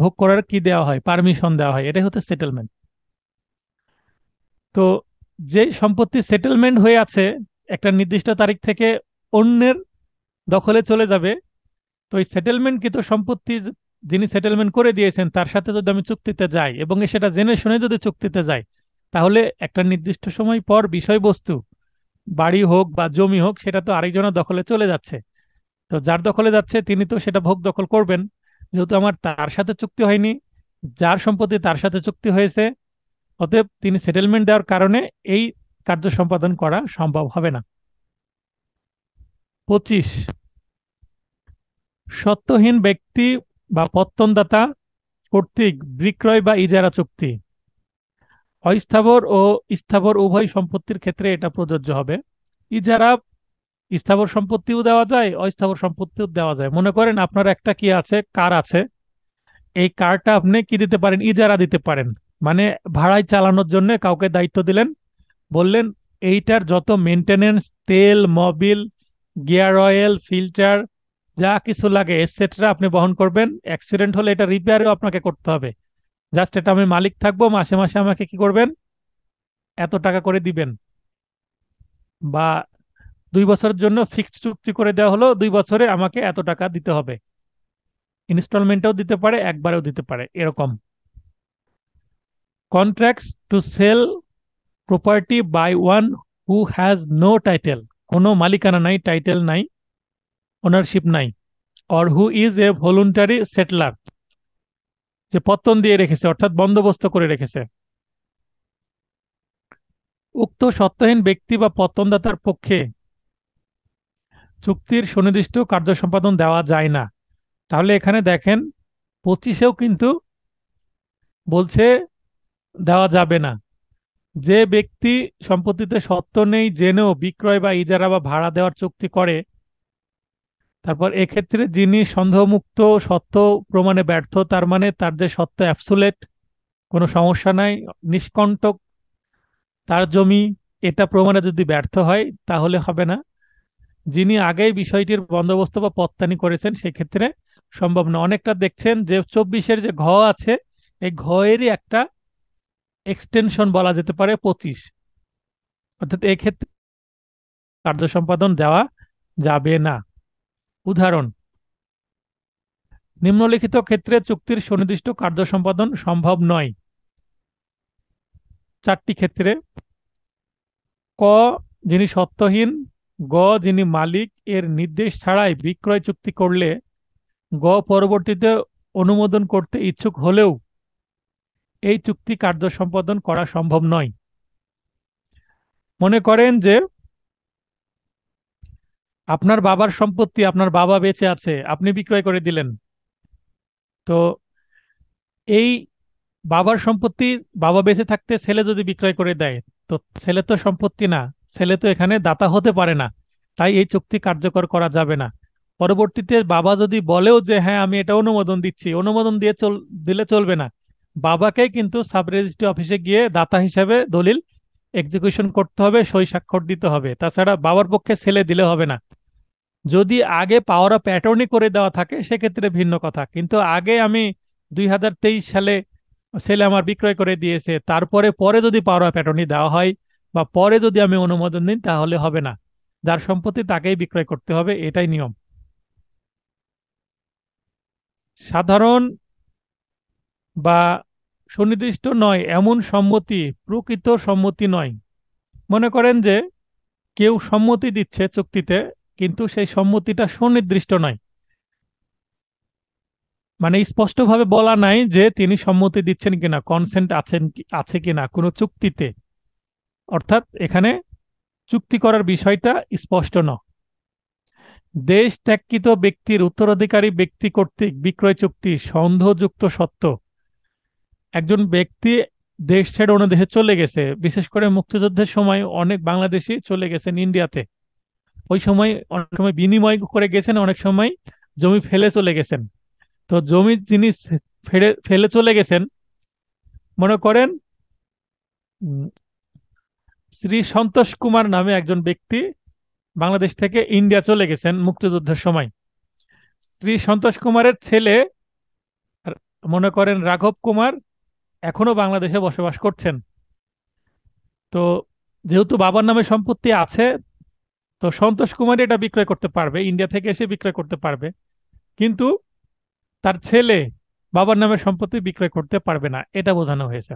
ভোগ করার কি দেওয়া হয় পারমিশন দেওয়া হয় এটাই হচ্ছে সেটেলমেন্ট তো যে সম্পত্তি সেটেলমেন্ট হয়ে আছে একটা নির্দিষ্ট তারিখ থেকে অন্যের দখলে চলে যাবে তো এই সেটেলমেন্ট কিন্তু সম্পত্তি যিনি সেটেলমেন্ট করে দিয়েছেন তার সাথে যদি আমি চুক্তিতে যাই এবং সেটা জেনে শুনে যদি চুক্তিতে যাই তাহলে একটা নির্দিষ্ট সময় পর বিষয়বস্তু বাড়ি হোক বা জমি হোক সেটা তো আরেকজনের দখলে চলে যাচ্ছে তো যার দখলে যাচ্ছে তিনি তো সেটা ভোগ দখল করবেন যেহেতু আমার তার সাথে চুক্তি হয়নি যার সম্পত্তি তার সাথে চুক্তি হয়েছে অতএব তিনি সেটেলমেন্ট দেওয়ার কারণে এই কার্য সম্পাদন করা সম্ভব হবে না পঁচিশ সত্যহীন ব্যক্তি বা পত্তনদাতা কর্তৃক বিক্রয় বা ইজারা চুক্তি অস্থাবর ও স্থাবর উভয় সম্পত্তির ক্ষেত্রে এটা প্রযোজ্য হবে ইজারা স্থাবর সম্পত্তিও দেওয়া যায় অস্থাবর সম্পত্তিও দেওয়া যায় মনে করেন আপনার একটা কি আছে কার আছে এই কারটা আপনি কি দিতে পারেন ইজারা দিতে পারেন মানে ভাড়ায় চালানোর জন্য কাউকে দায়িত্ব দিলেন বললেন এইটার যত মেনটেনেন্স তেল মবিল গিয়ার অয়েল ফিল্টার যা কিছু লাগে এক্সেট্রা আপনি বহন করবেন অ্যাক্সিডেন্ট হলে এটা রিপেয়ারও আপনাকে করতে হবে জাস্ট এটা আমি মালিক থাকবো মাসে মাসে আমাকে কি করবেন এত টাকা করে দিবেন বা দুই বছরের জন্য ফিক্সড চুক্তি করে দেওয়া হলো দুই বছরে আমাকে এত টাকা দিতে হবে ইনস্টলমেন্টেও দিতে পারে একবারেও দিতে পারে এরকম contracts to sell property by one who has no title কোনো মালিকানা নাই টাইটেল নাই ওনারশিপ নাই or who is a voluntary settler যে পত্তন দিয়ে রেখেছে অর্থাৎ বন্দোবস্ত করে রেখেছে উক্ত সত্যহীন ব্যক্তি বা পত্তনদাতার পক্ষে চুক্তির সুনির্দিষ্ট কার্য সম্পাদন দেওয়া যায় না তাহলে এখানে দেখেন পঁচিশেও কিন্তু বলছে দেওয়া যাবে না যে ব্যক্তি সম্পত্তিতে সত্য নেই জেনেও বিক্রয় বা ইজারা বা ভাড়া দেওয়ার চুক্তি করে তারপর এক্ষেত্রে যিনি সন্দেহমুক্ত সত্য প্রমাণে ব্যর্থ তার মানে তার যে সত্য অ্যাপসুলেট কোনো সমস্যা নাই নিষ্কণ্টক তার জমি এটা প্রমাণে যদি ব্যর্থ হয় তাহলে হবে না যিনি আগেই বিষয়টির বন্দোবস্ত বা পত্তানি করেছেন সেক্ষেত্রে সম্ভব না অনেকটা দেখছেন যে চব্বিশের যে ঘ আছে এই ঘয়েরই একটা এক্সটেনশন বলা যেতে পারে পঁচিশ অর্থাৎ এক্ষেত্রে কার্য সম্পাদন দেওয়া যাবে না উদাহরণ নিম্নলিখিত ক্ষেত্রে চুক্তির সুনির্দিষ্ট কার্য সম্পাদন সম্ভব নয় চারটি ক্ষেত্রে ক যিনি সত্যহীন গ যিনি মালিক এর নির্দেশ ছাড়াই বিক্রয় চুক্তি করলে গ পরবর্তীতে অনুমোদন করতে ইচ্ছুক হলেও এই চুক্তি কার্য সম্পাদন করা সম্ভব নয় মনে করেন যে আপনার বাবার সম্পত্তি আপনার বাবা বেঁচে আছে আপনি বিক্রয় করে দিলেন তো এই বাবার সম্পত্তি বাবা বেঁচে থাকতে ছেলে যদি বিক্রয় করে দেয় তো ছেলে তো সম্পত্তি না ছেলে তো এখানে দাতা হতে পারে না তাই এই চুক্তি কার্যকর করা যাবে না পরবর্তীতে বাবা যদি বলেও যে হ্যাঁ আমি এটা অনুমোদন দিচ্ছি অনুমোদন দিয়ে চল দিলে চলবে না বাবাকে কিন্তু সাব রেজিস্ট্রি অফিসে গিয়ে দাতা হিসেবে দলিল এক্সিকিউশন করতে হবে সই স্বাক্ষর দিতে হবে তাছাড়া বাবার পক্ষে ছেলে দিলে হবে না যদি আগে পাওয়ার অফ অ্যাটর্নি করে দেওয়া থাকে সেক্ষেত্রে ভিন্ন কথা কিন্তু আগে আমি দুই সালে সেলে আমার বিক্রয় করে দিয়েছে তারপরে পরে যদি পাওয়ার অফ অ্যাটর্নি দেওয়া হয় বা পরে যদি আমি অনুমোদন দিন তাহলে হবে না যার সম্পত্তি তাকেই বিক্রয় করতে হবে এটাই নিয়ম সাধারণ বা সুনির্দিষ্ট নয় এমন সম্মতি প্রকৃত সম্মতি নয় মনে করেন যে কেউ সম্মতি দিচ্ছে চুক্তিতে কিন্তু সেই সম্মতিটা সুনির্দিষ্ট নয় মানে স্পষ্টভাবে বলা নাই যে তিনি সম্মতি দিচ্ছেন কিনা কনসেন্ট আছেন আছে কিনা কোনো চুক্তিতে অর্থাৎ এখানে চুক্তি করার বিষয়টা স্পষ্ট ন দেশ ত্যাগকৃত ব্যক্তির উত্তরাধিকারী ব্যক্তি কর্তৃক বিক্রয় চুক্তি সন্দেহযুক্ত সত্য একজন ব্যক্তি দেশ ছেড়ে অন্য দেশে চলে গেছে বিশেষ করে মুক্তিযুদ্ধের সময় অনেক বাংলাদেশি চলে গেছেন ইন্ডিয়াতে ওই সময় অনেক সময় বিনিময় করে গেছেন অনেক সময় জমি ফেলে চলে গেছেন তো জমি যিনি ফেলে ফেলে চলে গেছেন মনে করেন শ্রী সন্তোষ কুমার নামে একজন ব্যক্তি বাংলাদেশ থেকে ইন্ডিয়া চলে গেছেন মুক্তিযুদ্ধের সময় শ্রী সন্তোষ কুমারের ছেলে মনে করেন রাঘব কুমার এখনো বাংলাদেশে বসবাস করছেন তো যেহেতু বাবার নামে সম্পত্তি আছে তো সন্তোষ কুমার এটা বিক্রয় করতে পারবে ইন্ডিয়া থেকে এসে বিক্রয় করতে পারবে কিন্তু তার ছেলে বাবার নামে সম্পত্তি বিক্রয় করতে পারবে না এটা বোঝানো হয়েছে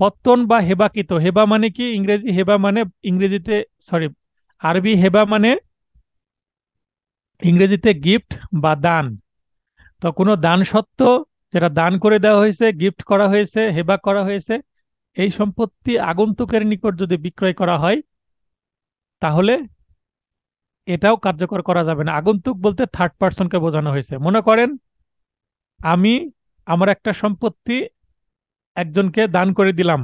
পত্তন বা হেবাকৃত হেবা মানে কি ইংরেজি হেবা মানে ইংরেজিতে সরি আরবি হেবা মানে ইংরেজিতে গিফট বা দান তো কোনো দান সত্ত্ব যেটা দান করে দেওয়া হয়েছে গিফট করা হয়েছে হেবা করা হয়েছে এই সম্পত্তি আগন্তুকের নিকট যদি বিক্রয় করা হয় তাহলে এটাও কার্যকর করা যাবে না আগন্তুক বলতে থার্ড পার্সনকে বোঝানো হয়েছে মনে করেন আমি আমার একটা সম্পত্তি একজনকে দান করে দিলাম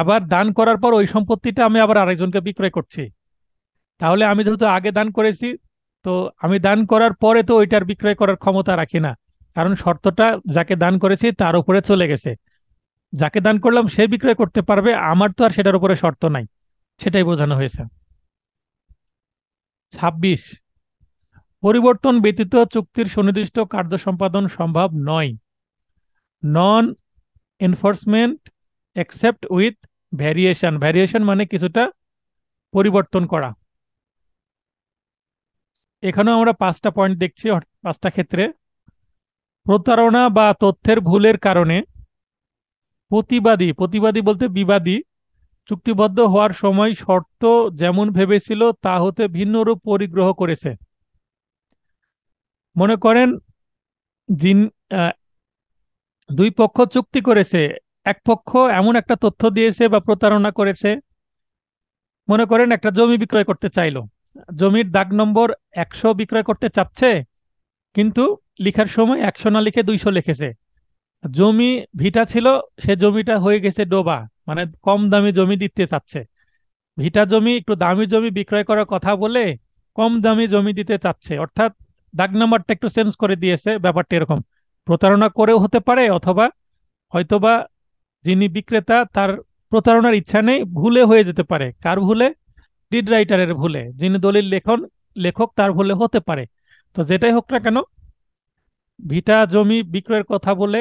আবার দান করার পর ওই সম্পত্তিটা আমি আবার আরেকজনকে বিক্রয় করছি তাহলে আমি যেহেতু আগে দান করেছি তো আমি দান করার পরে তো ওইটার বিক্রয় করার ক্ষমতা রাখি না কারণ শর্তটা যাকে দান করেছি তার উপরে চলে গেছে যাকে দান করলাম সে বিক্রয় করতে পারবে আমার তো আর সেটার উপরে শর্ত নাই সেটাই বোঝানো হয়েছে ২৬ পরিবর্তন ব্যতীত চুক্তির সুনির্দিষ্ট কার্য সম্পাদন সম্ভব নয় non enforcement except with variation variation মানে কিছুটা পরিবর্তন করা এখানেও আমরা পাঁচটা পয়েন্ট দেখছি পাঁচটা ক্ষেত্রে প্রতারণা বা তথ্যের ভুলের কারণে প্রতিবাদী প্রতিবাদী বলতে বিবাদী চুক্তিবদ্ধ হওয়ার সময় শর্ত যেমন ভেবেছিল তা হতে ভিন্নরূপ পরিগ্রহ করেছে মনে করেন যিনি দুই পক্ষ চুক্তি করেছে এক পক্ষ এমন একটা তথ্য দিয়েছে বা প্রতারণা করেছে মনে করেন একটা জমি বিক্রয় করতে চাইল জমির দাগ নম্বর একশো বিক্রয় করতে চাচ্ছে কিন্তু লিখার সময় একশো না লিখে দুইশো লিখেছে জমি ভিটা ছিল সে জমিটা হয়ে গেছে ডোবা মানে কম দামি জমি দিতে চাচ্ছে ভিটা জমি একটু দামি জমি বিক্রয় করার কথা বলে কম দামি জমি দিতে চাচ্ছে অর্থাৎ দাগ নাম্বারটা একটু চেঞ্জ করে দিয়েছে ব্যাপারটা এরকম প্রতারণা করেও হতে পারে অথবা হয়তোবা যিনি বিক্রেতা তার প্রতারণার ইচ্ছা নেই ভুলে হয়ে যেতে পারে কার ভুলে ডিড রাইটারের ভুলে যিনি দলিল লেখন লেখক তার ভুলে হতে পারে তো যেটাই হোক না কেন ভিটা জমি বিক্রয়ের কথা বলে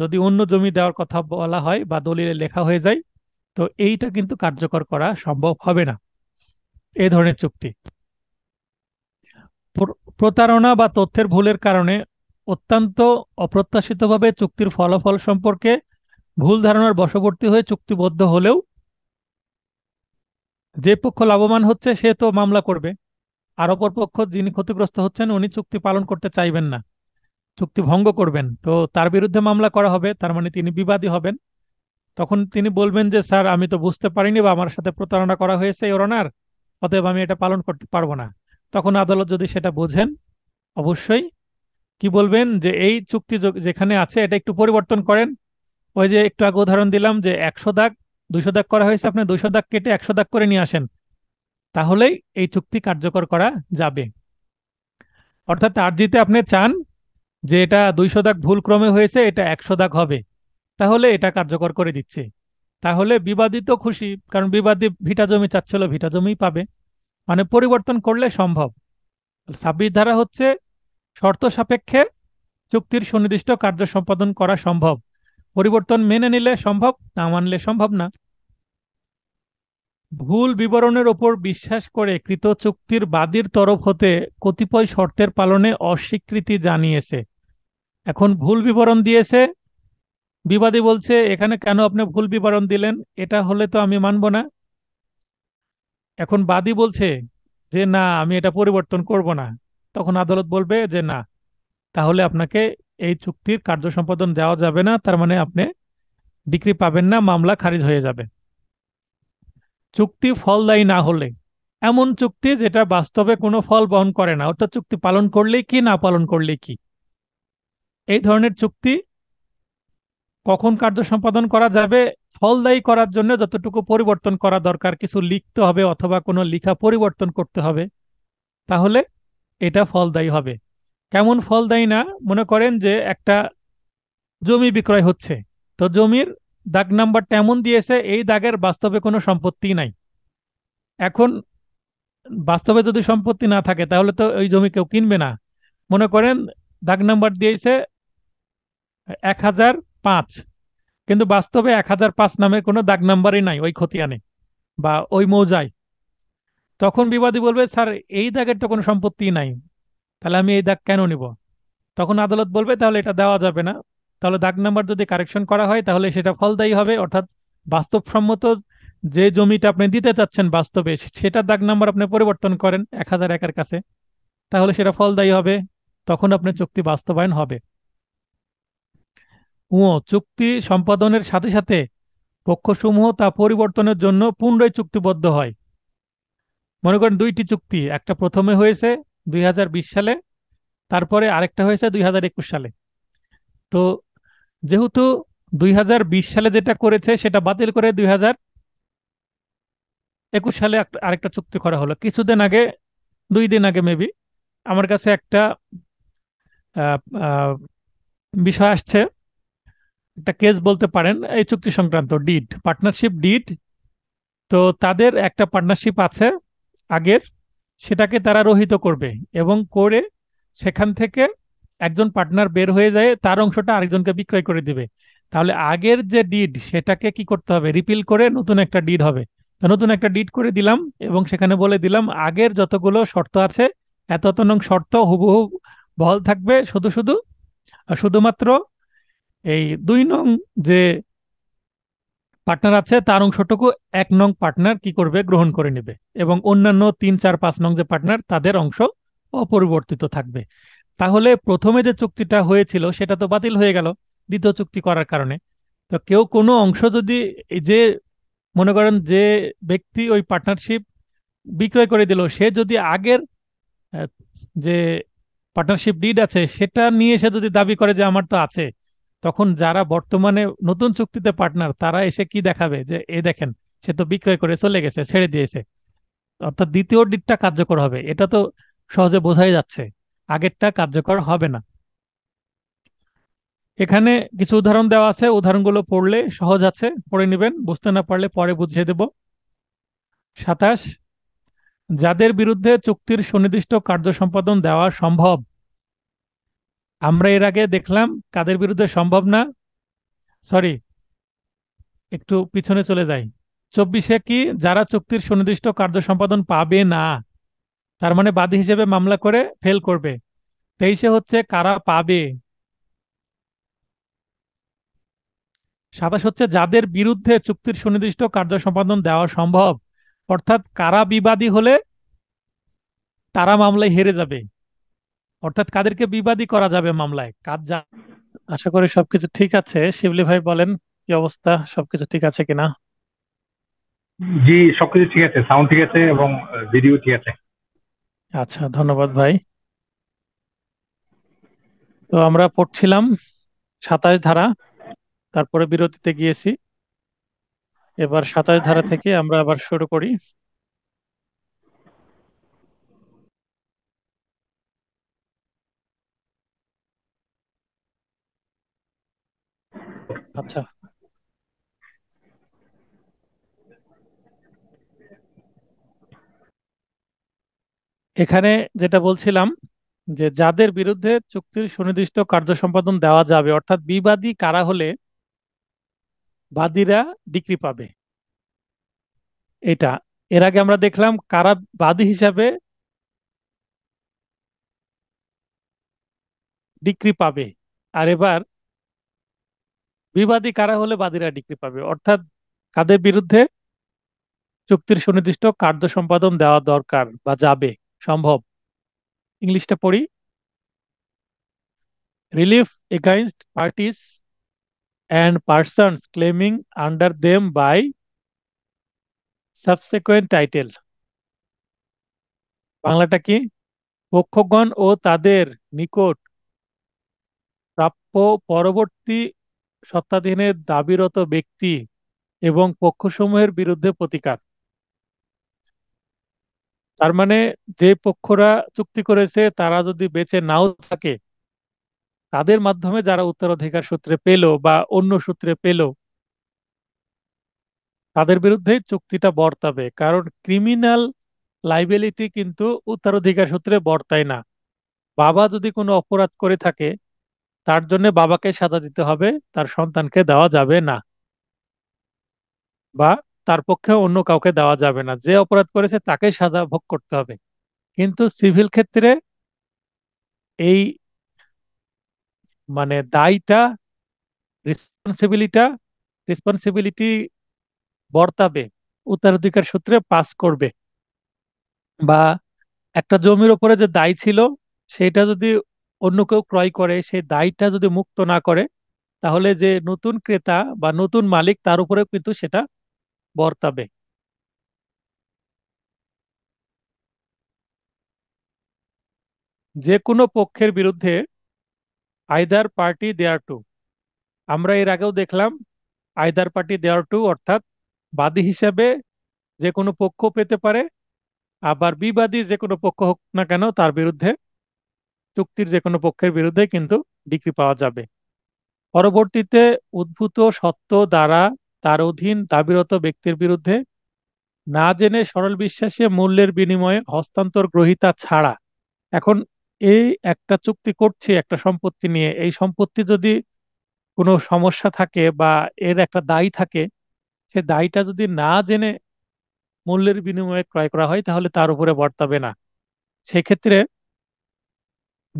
যদি অন্য জমি দেওয়ার কথা বলা হয় বা দলিলে লেখা হয়ে যায় তো এইটা কিন্তু কার্যকর করা সম্ভব হবে না এ ধরনের চুক্তি প্রতারণা বা তথ্যের ভুলের কারণে অত্যন্ত অপ্রত্যাশিতভাবে চুক্তির ফলাফল সম্পর্কে ভুল ধারণার বশবর্তী হয়ে চুক্তিবদ্ধ হলেও যে পক্ষ লাভবান হচ্ছে সে তো মামলা করবে আর অপর পক্ষ যিনি ক্ষতিগ্রস্ত হচ্ছেন উনি চুক্তি পালন করতে চাইবেন না চুক্তি ভঙ্গ করবেন তো তার বিরুদ্ধে মামলা করা হবে তার মানে তিনি বিবাদী হবেন তখন তিনি বলবেন যে স্যার আমি তো বুঝতে পারিনি বা আমার সাথে প্রতারণা করা হয়েছে এই অনার অতএব আমি এটা পালন করতে পারবো না তখন আদালত যদি সেটা বোঝেন অবশ্যই কি বলবেন যে এই চুক্তি যেখানে আছে এটা একটু পরিবর্তন করেন ওই যে একটু আগে উদাহরণ দিলাম যে একশো দাগ দুশো দাগ করা হয়েছে আপনি দুশো দাগ কেটে একশো দাগ করে নিয়ে আসেন তাহলেই এই চুক্তি কার্যকর করা যাবে অর্থাৎ আর্জিতে আপনি চান যে এটা দুইশো দাগ ভুলক্রমে হয়েছে এটা একশো দাগ হবে তাহলে এটা কার্যকর করে দিচ্ছে তাহলে বিবাদী তো খুশি কারণ বিবাদী ভিটা জমি চাচ্ছিল ভিটা জমি পাবে মানে পরিবর্তন করলে সম্ভব ছাব্বিশ ধারা হচ্ছে শর্ত সাপেক্ষে চুক্তির সুনির্দিষ্ট কার্য সম্পাদন করা সম্ভব পরিবর্তন মেনে নিলে সম্ভব না মানলে সম্ভব না ভুল বিবরণের ওপর বিশ্বাস করে কৃত চুক্তির বাদীর তরফ হতে কতিপয় শর্তের পালনে অস্বীকৃতি জানিয়েছে এখন ভুল বিবরণ দিয়েছে বিবাদী বলছে এখানে কেন আপনি ভুল বিবরণ দিলেন এটা হলে তো আমি মানব না এখন বাদী বলছে যে না আমি এটা পরিবর্তন করব না তখন আদালত বলবে যে না তাহলে আপনাকে এই চুক্তির কার্য সম্পাদন দেওয়া যাবে না তার মানে আপনি ডিগ্রি পাবেন না মামলা খারিজ হয়ে যাবে চুক্তি ফলদায়ী না হলে এমন চুক্তি যেটা বাস্তবে কোনো ফল বহন করে না অর্থাৎ চুক্তি পালন করলেই কি না পালন করলেই কি এই ধরনের চুক্তি কখন কার্য সম্পাদন করা যাবে ফলদায়ী করার জন্য যতটুকু পরিবর্তন করা দরকার কিছু লিখতে হবে অথবা কোনো লিখা পরিবর্তন করতে হবে তাহলে এটা ফলদায়ী হবে কেমন ফলদায়ী না মনে করেন যে একটা জমি বিক্রয় হচ্ছে তো জমির দাগ নাম্বার তেমন দিয়েছে এই দাগের বাস্তবে কোনো সম্পত্তি নাই এখন বাস্তবে যদি সম্পত্তি না থাকে তাহলে তো ওই জমি কেউ কিনবে না মনে করেন দাগ নাম্বার দিয়েছে এক হাজার পাঁচ কিন্তু বাস্তবে এক হাজার পাঁচ নামে কোনো দাগ নাম্বারই নাই ওই খতিয়ানে বা ওই মৌজায় তখন বিবাদী বলবে স্যার এই দাগের তো কোনো সম্পত্তি নাই তাহলে আমি এই দাগ কেন নিব তখন আদালত বলবে তাহলে এটা দেওয়া যাবে না তাহলে দাগ নাম্বার যদি কারেকশন করা হয় তাহলে সেটা ফলদায়ী হবে অর্থাৎ বাস্তবসম্মত যে জমিটা আপনি দিতে চাচ্ছেন বাস্তবে সেটা দাগ নাম্বার আপনি পরিবর্তন করেন এক হাজার একের কাছে তাহলে সেটা ফলদায়ী হবে তখন আপনার চুক্তি বাস্তবায়ন হবে উ চুক্তি সম্পাদনের সাথে সাথে পক্ষসমূহ তা পরিবর্তনের জন্য পুনরায় চুক্তিবদ্ধ হয় মনে করেন দুইটি চুক্তি একটা প্রথমে হয়েছে দুই সালে তারপরে আরেকটা হয়েছে দুই সালে তো যেহেতু দুই সালে যেটা করেছে সেটা বাতিল করে দুই একুশ সালে আরেকটা চুক্তি করা হলো কিছুদিন আগে দুই দিন আগে মেবি আমার কাছে একটা বিষয় আসছে একটা কেস বলতে পারেন এই চুক্তি সংক্রান্ত ডিড পার্টনারশিপ ডিড তো তাদের একটা পার্টনারশিপ আছে আগের সেটাকে তারা রহিত করবে এবং করে সেখান থেকে একজন পার্টনার বের হয়ে যায় তার অংশটা আরেকজনকে বিক্রয় করে দিবে তাহলে আগের যে ডিড সেটাকে কি করতে হবে রিপিল করে নতুন একটা ডিড হবে নতুন একটা ডিড করে দিলাম এবং সেখানে বলে দিলাম আগের যতগুলো শর্ত আছে এত এত নং শর্ত হুবহু বহল থাকবে শুধু শুধু শুধুমাত্র এই দুই নং যে পার্টনার আছে তার অংশটুকু এক নং পার্টনার কি করবে গ্রহণ করে নেবে এবং অন্যান্য তিন চার পাঁচ নং যে পার্টনার তাদের অংশ অপরিবর্তিত থাকবে তাহলে প্রথমে যে চুক্তিটা হয়েছিল সেটা তো বাতিল হয়ে গেল দ্বিতীয় চুক্তি করার কারণে তো কেউ কোনো অংশ যদি যে মনে করেন যে ব্যক্তি ওই পার্টনারশিপ বিক্রয় করে দিল সে যদি আগের যে পার্টনারশিপ ডিড আছে সেটা নিয়ে সে যদি দাবি করে যে আমার তো আছে তখন যারা বর্তমানে নতুন চুক্তিতে পার্টনার তারা এসে কি দেখাবে যে এ দেখেন সে তো বিক্রয় করে চলে গেছে ছেড়ে দিয়েছে অর্থাৎ দ্বিতীয় ডিটটা কার্যকর হবে এটা তো সহজে বোঝাই যাচ্ছে আগেরটা কার্যকর হবে না এখানে কিছু উদাহরণ দেওয়া আছে উদাহরণগুলো পড়লে সহজ আছে পড়ে নেবেন বুঝতে না পারলে পরে বুঝিয়ে দেব সাতাশ যাদের বিরুদ্ধে চুক্তির সুনির্দিষ্ট কার্য সম্পাদন দেওয়া সম্ভব আমরা এর আগে দেখলাম কাদের বিরুদ্ধে সম্ভব না সরি একটু পিছনে চলে যাই চব্বিশে কি যারা চুক্তির সুনির্দিষ্ট কার্য সম্পাদন পাবে না তার মানে বাদী হিসেবে মামলা করে ফেল করবে তেইশে হচ্ছে কারা পাবে সাতাশ হচ্ছে যাদের বিরুদ্ধে চুক্তির সুনির্দিষ্ট কার্য সম্পাদন দেওয়া সম্ভব অর্থাৎ কারা বিবাদী হলে তারা মামলায় হেরে যাবে অর্থাৎ কাদেরকে বিবাদী করা যাবে মামলায় কাজ যা আশা করি সবকিছু ঠিক আছে শিবলি ভাই বলেন কি অবস্থা সবকিছু ঠিক আছে কিনা জি সবকিছু ঠিক আছে সাউন্ড ঠিক আছে এবং ভিডিও ঠিক আছে আচ্ছা ধন্যবাদ ভাই তো আমরা পড়ছিলাম সাতাশ ধারা তারপরে বিরতিতে গিয়েছি এবার সাতাশ ধারা থেকে আমরা আবার শুরু করি আচ্ছা এখানে যেটা বলছিলাম যে যাদের বিরুদ্ধে চুক্তির সুনির্দিষ্ট কার্য সম্পাদন দেওয়া যাবে অর্থাৎ বিবাদী কারা হলে বাদীরা ডিগ্রি পাবে এটা এর আগে আমরা দেখলাম কারা বাদী হিসাবে ডিগ্রি পাবে আর এবার বিবাদী কারা হলে বাদীরা ডিগ্রি পাবে অর্থাৎ কাদের বিরুদ্ধে চুক্তির সুনির্দিষ্ট কার্য সম্পাদন দেওয়া দরকার বা যাবে সম্ভব ইংলিশটা পড়ি relief against parties and persons claiming under them by subsequent title বাংলাটা কি পক্ষগণ ও তাদের নিকট প্রাপ্য পরবর্তী সত্তাধীনের দাবিরত ব্যক্তি এবং পক্ষসমূহের বিরুদ্ধে প্রতিকার তার মানে যে পক্ষরা চুক্তি করেছে তারা যদি বেঁচে নাও থাকে তাদের মাধ্যমে যারা উত্তরাধিকার সূত্রে পেল বা অন্য সূত্রে পেল তাদের বিরুদ্ধে চুক্তিটা বর্তাবে কারণ ক্রিমিনাল লাইবিলিটি কিন্তু উত্তরাধিকার সূত্রে বর্তায় না বাবা যদি কোনো অপরাধ করে থাকে তার জন্য বাবাকে সাজা দিতে হবে তার সন্তানকে দেওয়া যাবে না বা তার পক্ষে অন্য কাউকে দেওয়া যাবে না যে অপরাধ করেছে তাকে সাজা ভোগ করতে হবে কিন্তু সিভিল ক্ষেত্রে এই মানে দায়টা রেসপন্সিবিলিটা রেসপন্সিবিলিটি বর্তাবে উত্তরাধিকার সূত্রে পাস করবে বা একটা জমির ওপরে যে দায় ছিল সেটা যদি অন্য কেউ ক্রয় করে সে দায়টা যদি মুক্ত না করে তাহলে যে নতুন ক্রেতা বা নতুন মালিক তার উপরেও কিন্তু সেটা বর্তাবে যে কোনো পক্ষের বিরুদ্ধে আইদার পার্টি দেয়ার টু আমরা এর আগেও দেখলাম আইদার পার্টি দেয়ার টু অর্থাৎ বাদী হিসাবে যে কোনো পক্ষ পেতে পারে আবার বিবাদী যে কোনো পক্ষ হোক না কেন তার বিরুদ্ধে চুক্তির যে কোনো পক্ষের বিরুদ্ধে কিন্তু ডিগ্রি পাওয়া যাবে পরবর্তীতে উদ্ভূত সত্য দ্বারা তার অধীন দাবিরত ব্যক্তির বিরুদ্ধে না জেনে সরল বিশ্বাসে মূল্যের বিনিময়ে হস্তান্তর গ্রহিতা ছাড়া এখন এই একটা চুক্তি করছি একটা সম্পত্তি নিয়ে এই সম্পত্তি যদি কোনো সমস্যা থাকে বা এর একটা দায়ী থাকে সে দায়ীটা যদি না জেনে মূল্যের বিনিময়ে ক্রয় করা হয় তাহলে তার উপরে বর্তাবে না সেক্ষেত্রে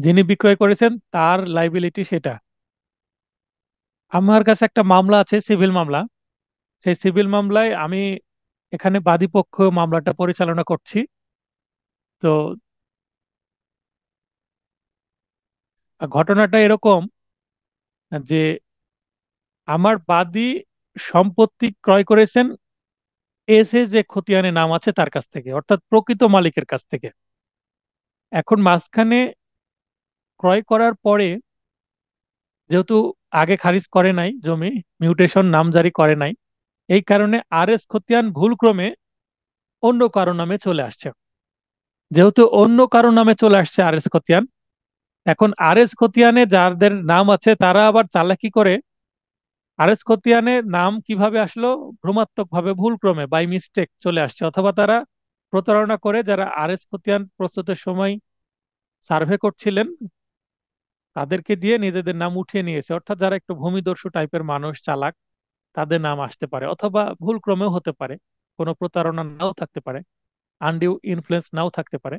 যিনি বিক্রয় করেছেন তার লাইবিলিটি সেটা আমার কাছে একটা মামলা আছে সিভিল মামলা সেই সিভিল মামলায় আমি এখানে বাদীপক্ষ মামলাটা পরিচালনা করছি তো ঘটনাটা এরকম যে আমার বাদী সম্পত্তি ক্রয় করেছেন এসে যে খতিয়ানে নাম আছে তার কাছ থেকে অর্থাৎ প্রকৃত মালিকের কাছ থেকে এখন মাঝখানে ক্রয় করার পরে যেহেতু আগে খারিজ করে নাই জমি মিউটেশন নাম জারি করে নাই এই কারণে আর এস খতিয়ান ভুলক্রমে অন্য কারো নামে চলে আসছে যেহেতু অন্য কারো নামে চলে আসছে আর এস খতিয়ান এখন আর এস খতিয়ানে যাদের নাম আছে তারা আবার চালাকি করে আর এস খতিয়ানে নাম কিভাবে আসলো ভ্রমাত্মকভাবে ভুলক্রমে বাই মিস্টেক চলে আসছে অথবা তারা প্রতারণা করে যারা আর এস খতিয়ান প্রস্তুতের সময় সার্ভে করছিলেন তাদেরকে দিয়ে নিজেদের নাম উঠিয়ে নিয়েছে অর্থাৎ যারা একটু ভূমিদর্শু টাইপের মানুষ চালাক তাদের নাম আসতে পারে অথবা ভুল ক্রমেও হতে পারে কোনো প্রতারণা নাও থাকতে পারে আন্ডিউ ইনফ্লুয়েন্স নাও থাকতে পারে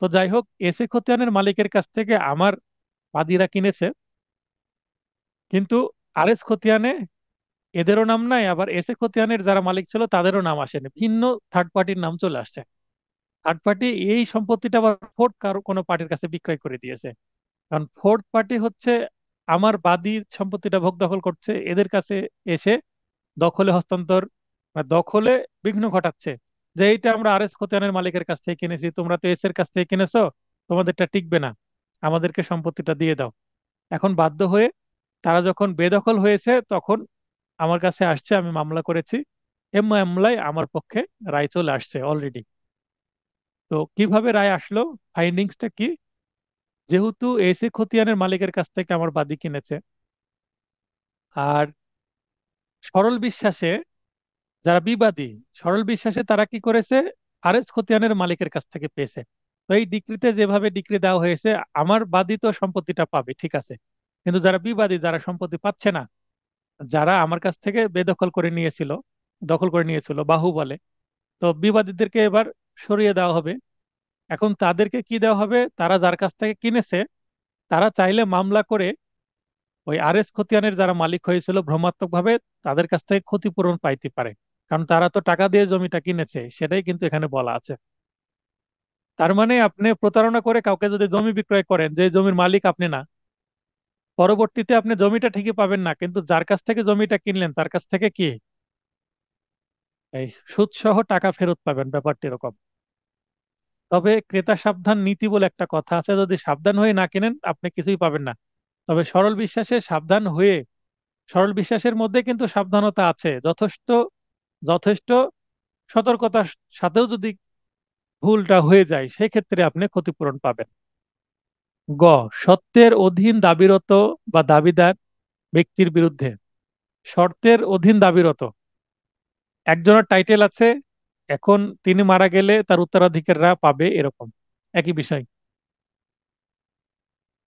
তো যাই হোক এসে খতিয়ানের মালিকের কাছ থেকে আমার বাদিরা কিনেছে কিন্তু আর এস খতিয়ানে এদেরও নাম নাই আবার এসে খতিয়ানের যারা মালিক ছিল তাদেরও নাম আসেনি ভিন্ন থার্ড পার্টির নাম চলে আসছে থার্ড পার্টি এই সম্পত্তিটা আবার ফোর্থ কারো কোনো পার্টির কাছে বিক্রয় করে দিয়েছে কারণ ফোর্থ পার্টি হচ্ছে আমার বাদীর সম্পত্তিটা ভোগ দখল করছে এদের কাছে এসে দখলে হস্তান্তর দখলে বিঘ্ন ঘটাচ্ছে যে এইটা আমরা আর এস খতিয়ানের মালিকের কাছ থেকে কিনেছি তোমরা তো এস এর কাছ থেকে কিনেছো তোমাদেরটা টিকবে না আমাদেরকে সম্পত্তিটা দিয়ে দাও এখন বাধ্য হয়ে তারা যখন বেদখল হয়েছে তখন আমার কাছে আসছে আমি মামলা করেছি এম মামলায় আমার পক্ষে রায় চলে আসছে অলরেডি তো কিভাবে রায় আসলো ফাইন্ডিংসটা কি যেহেতু এসি খতিয়ানের মালিকের কাছ থেকে আমার বাদি কিনেছে আর সরল বিশ্বাসে যারা বিবাদী সরল বিশ্বাসে তারা কি করেছে আর এস খতিয়ানের মালিকের কাছ থেকে পেয়েছে তো এই ডিক্রিতে যেভাবে ডিক্রি দেওয়া হয়েছে আমার বাদী তো সম্পত্তিটা পাবে ঠিক আছে কিন্তু যারা বিবাদী যারা সম্পত্তি পাচ্ছে না যারা আমার কাছ থেকে বেদখল করে নিয়েছিল দখল করে নিয়েছিল বাহু বলে তো বিবাদীদেরকে এবার সরিয়ে দেওয়া হবে এখন তাদেরকে কি দেওয়া হবে তারা যার কাছ থেকে কিনেছে তারা চাইলে মামলা করে ওই আর এস খতিয়ানের যারা মালিক হয়েছিল ভ্রমাত্মকভাবে তাদের কাছ থেকে ক্ষতিপূরণ পাইতে পারে কারণ তারা তো টাকা দিয়ে জমিটা কিনেছে সেটাই কিন্তু এখানে বলা আছে তার মানে আপনি প্রতারণা করে কাউকে যদি জমি বিক্রয় করেন যে জমির মালিক আপনি না পরবর্তীতে আপনি জমিটা ঠিকই পাবেন না কিন্তু যার কাছ থেকে জমিটা কিনলেন তার কাছ থেকে কি এই সুদ সহ টাকা ফেরত পাবেন ব্যাপারটি এরকম তবে ক্রেতা সাবধান নীতি বলে একটা কথা আছে যদি সাবধান হয়ে না কেনেন আপনি কিছুই পাবেন না তবে সরল বিশ্বাসে সাবধান হয়ে সরল বিশ্বাসের মধ্যে কিন্তু সাবধানতা আছে যথেষ্ট যথেষ্ট সতর্কতার সাথেও যদি ভুলটা হয়ে যায় সেক্ষেত্রে আপনি ক্ষতিপূরণ পাবেন গ সত্যের অধীন দাবিরত বা দাবিদার ব্যক্তির বিরুদ্ধে শর্তের অধীন দাবিরত একজনের টাইটেল আছে এখন তিনি মারা গেলে তার উত্তরাধিকাররা পাবে এরকম একই বিষয়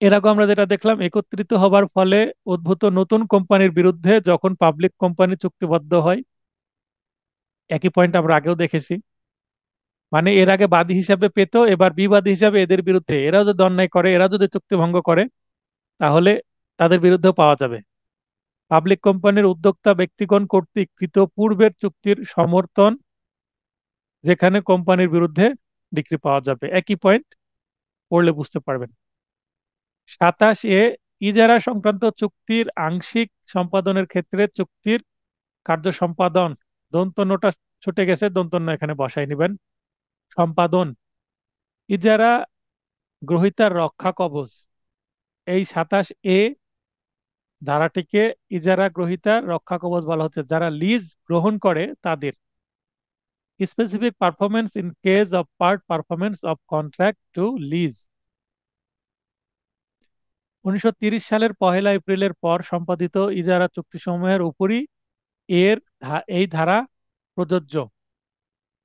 এর আগে আমরা যেটা দেখলাম একত্রিত হবার ফলে উদ্ভূত নতুন কোম্পানির বিরুদ্ধে যখন পাবলিক কোম্পানি চুক্তিবদ্ধ হয় একই পয়েন্ট আমরা আগেও দেখেছি মানে এর আগে বাদী হিসাবে পেত এবার বিবাদী হিসাবে এদের বিরুদ্ধে এরা যদি অন্যায় করে এরা যদি চুক্তি ভঙ্গ করে তাহলে তাদের বিরুদ্ধেও পাওয়া যাবে পাবলিক কোম্পানির উদ্যোক্তা ব্যক্তিগণ কর্তৃক কৃত পূর্বের চুক্তির সমর্থন যেখানে কোম্পানির বিরুদ্ধে ডিগ্রি পাওয়া যাবে একই পয়েন্ট পড়লে বুঝতে পারবেন সাতাশ এ ইজারা সংক্রান্ত চুক্তির আংশিক সম্পাদনের ক্ষেত্রে চুক্তির কার্য সম্পাদন দন্তন্যটা ছুটে গেছে দন্তন্য এখানে বসাই নেবেন সম্পাদন ইজারা গ্রহিতার রক্ষা কবচ এই সাতাশ এ ধারাটিকে ইজারা গ্রহিতার রক্ষা কবচ বলা হচ্ছে যারা লিজ গ্রহণ করে তাদের specific performance in case of part performance of contract to lease উনিশশো সালের পহেলা এপ্রিলের পর সম্পাদিত ইজারা চুক্তিসমূহের উপরই এর এই ধারা প্রযোজ্য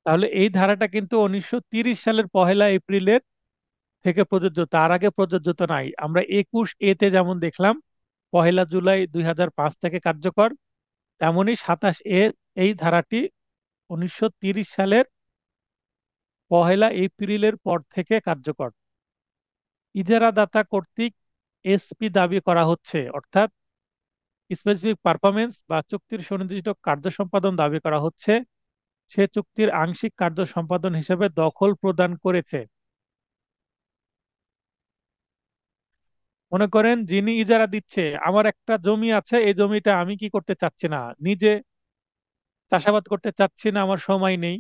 তাহলে এই ধারাটা কিন্তু উনিশশো সালের পহেলা এপ্রিলের থেকে প্রযোজ্য তার আগে প্রযোজ্যতা নাই আমরা একুশ এতে যেমন দেখলাম পহেলা জুলাই দুই থেকে কার্যকর তেমনি সাতাশ এ এই ধারাটি উনিশশো সালের পহেলা এপ্রিলের পর থেকে কার্যকর ইজারাদাতা কর্তৃক এসপি দাবি করা হচ্ছে অর্থাৎ স্পেসিফিক পারফরমেন্স বা চুক্তির সুনির্দিষ্ট কার্য সম্পাদন দাবি করা হচ্ছে সে চুক্তির আংশিক কার্য সম্পাদন হিসেবে দখল প্রদান করেছে মনে করেন যিনি ইজারা দিচ্ছে আমার একটা জমি আছে এই জমিটা আমি কি করতে চাচ্ছি না নিজে চাষাবাদ করতে চাচ্ছি না আমার সময় নেই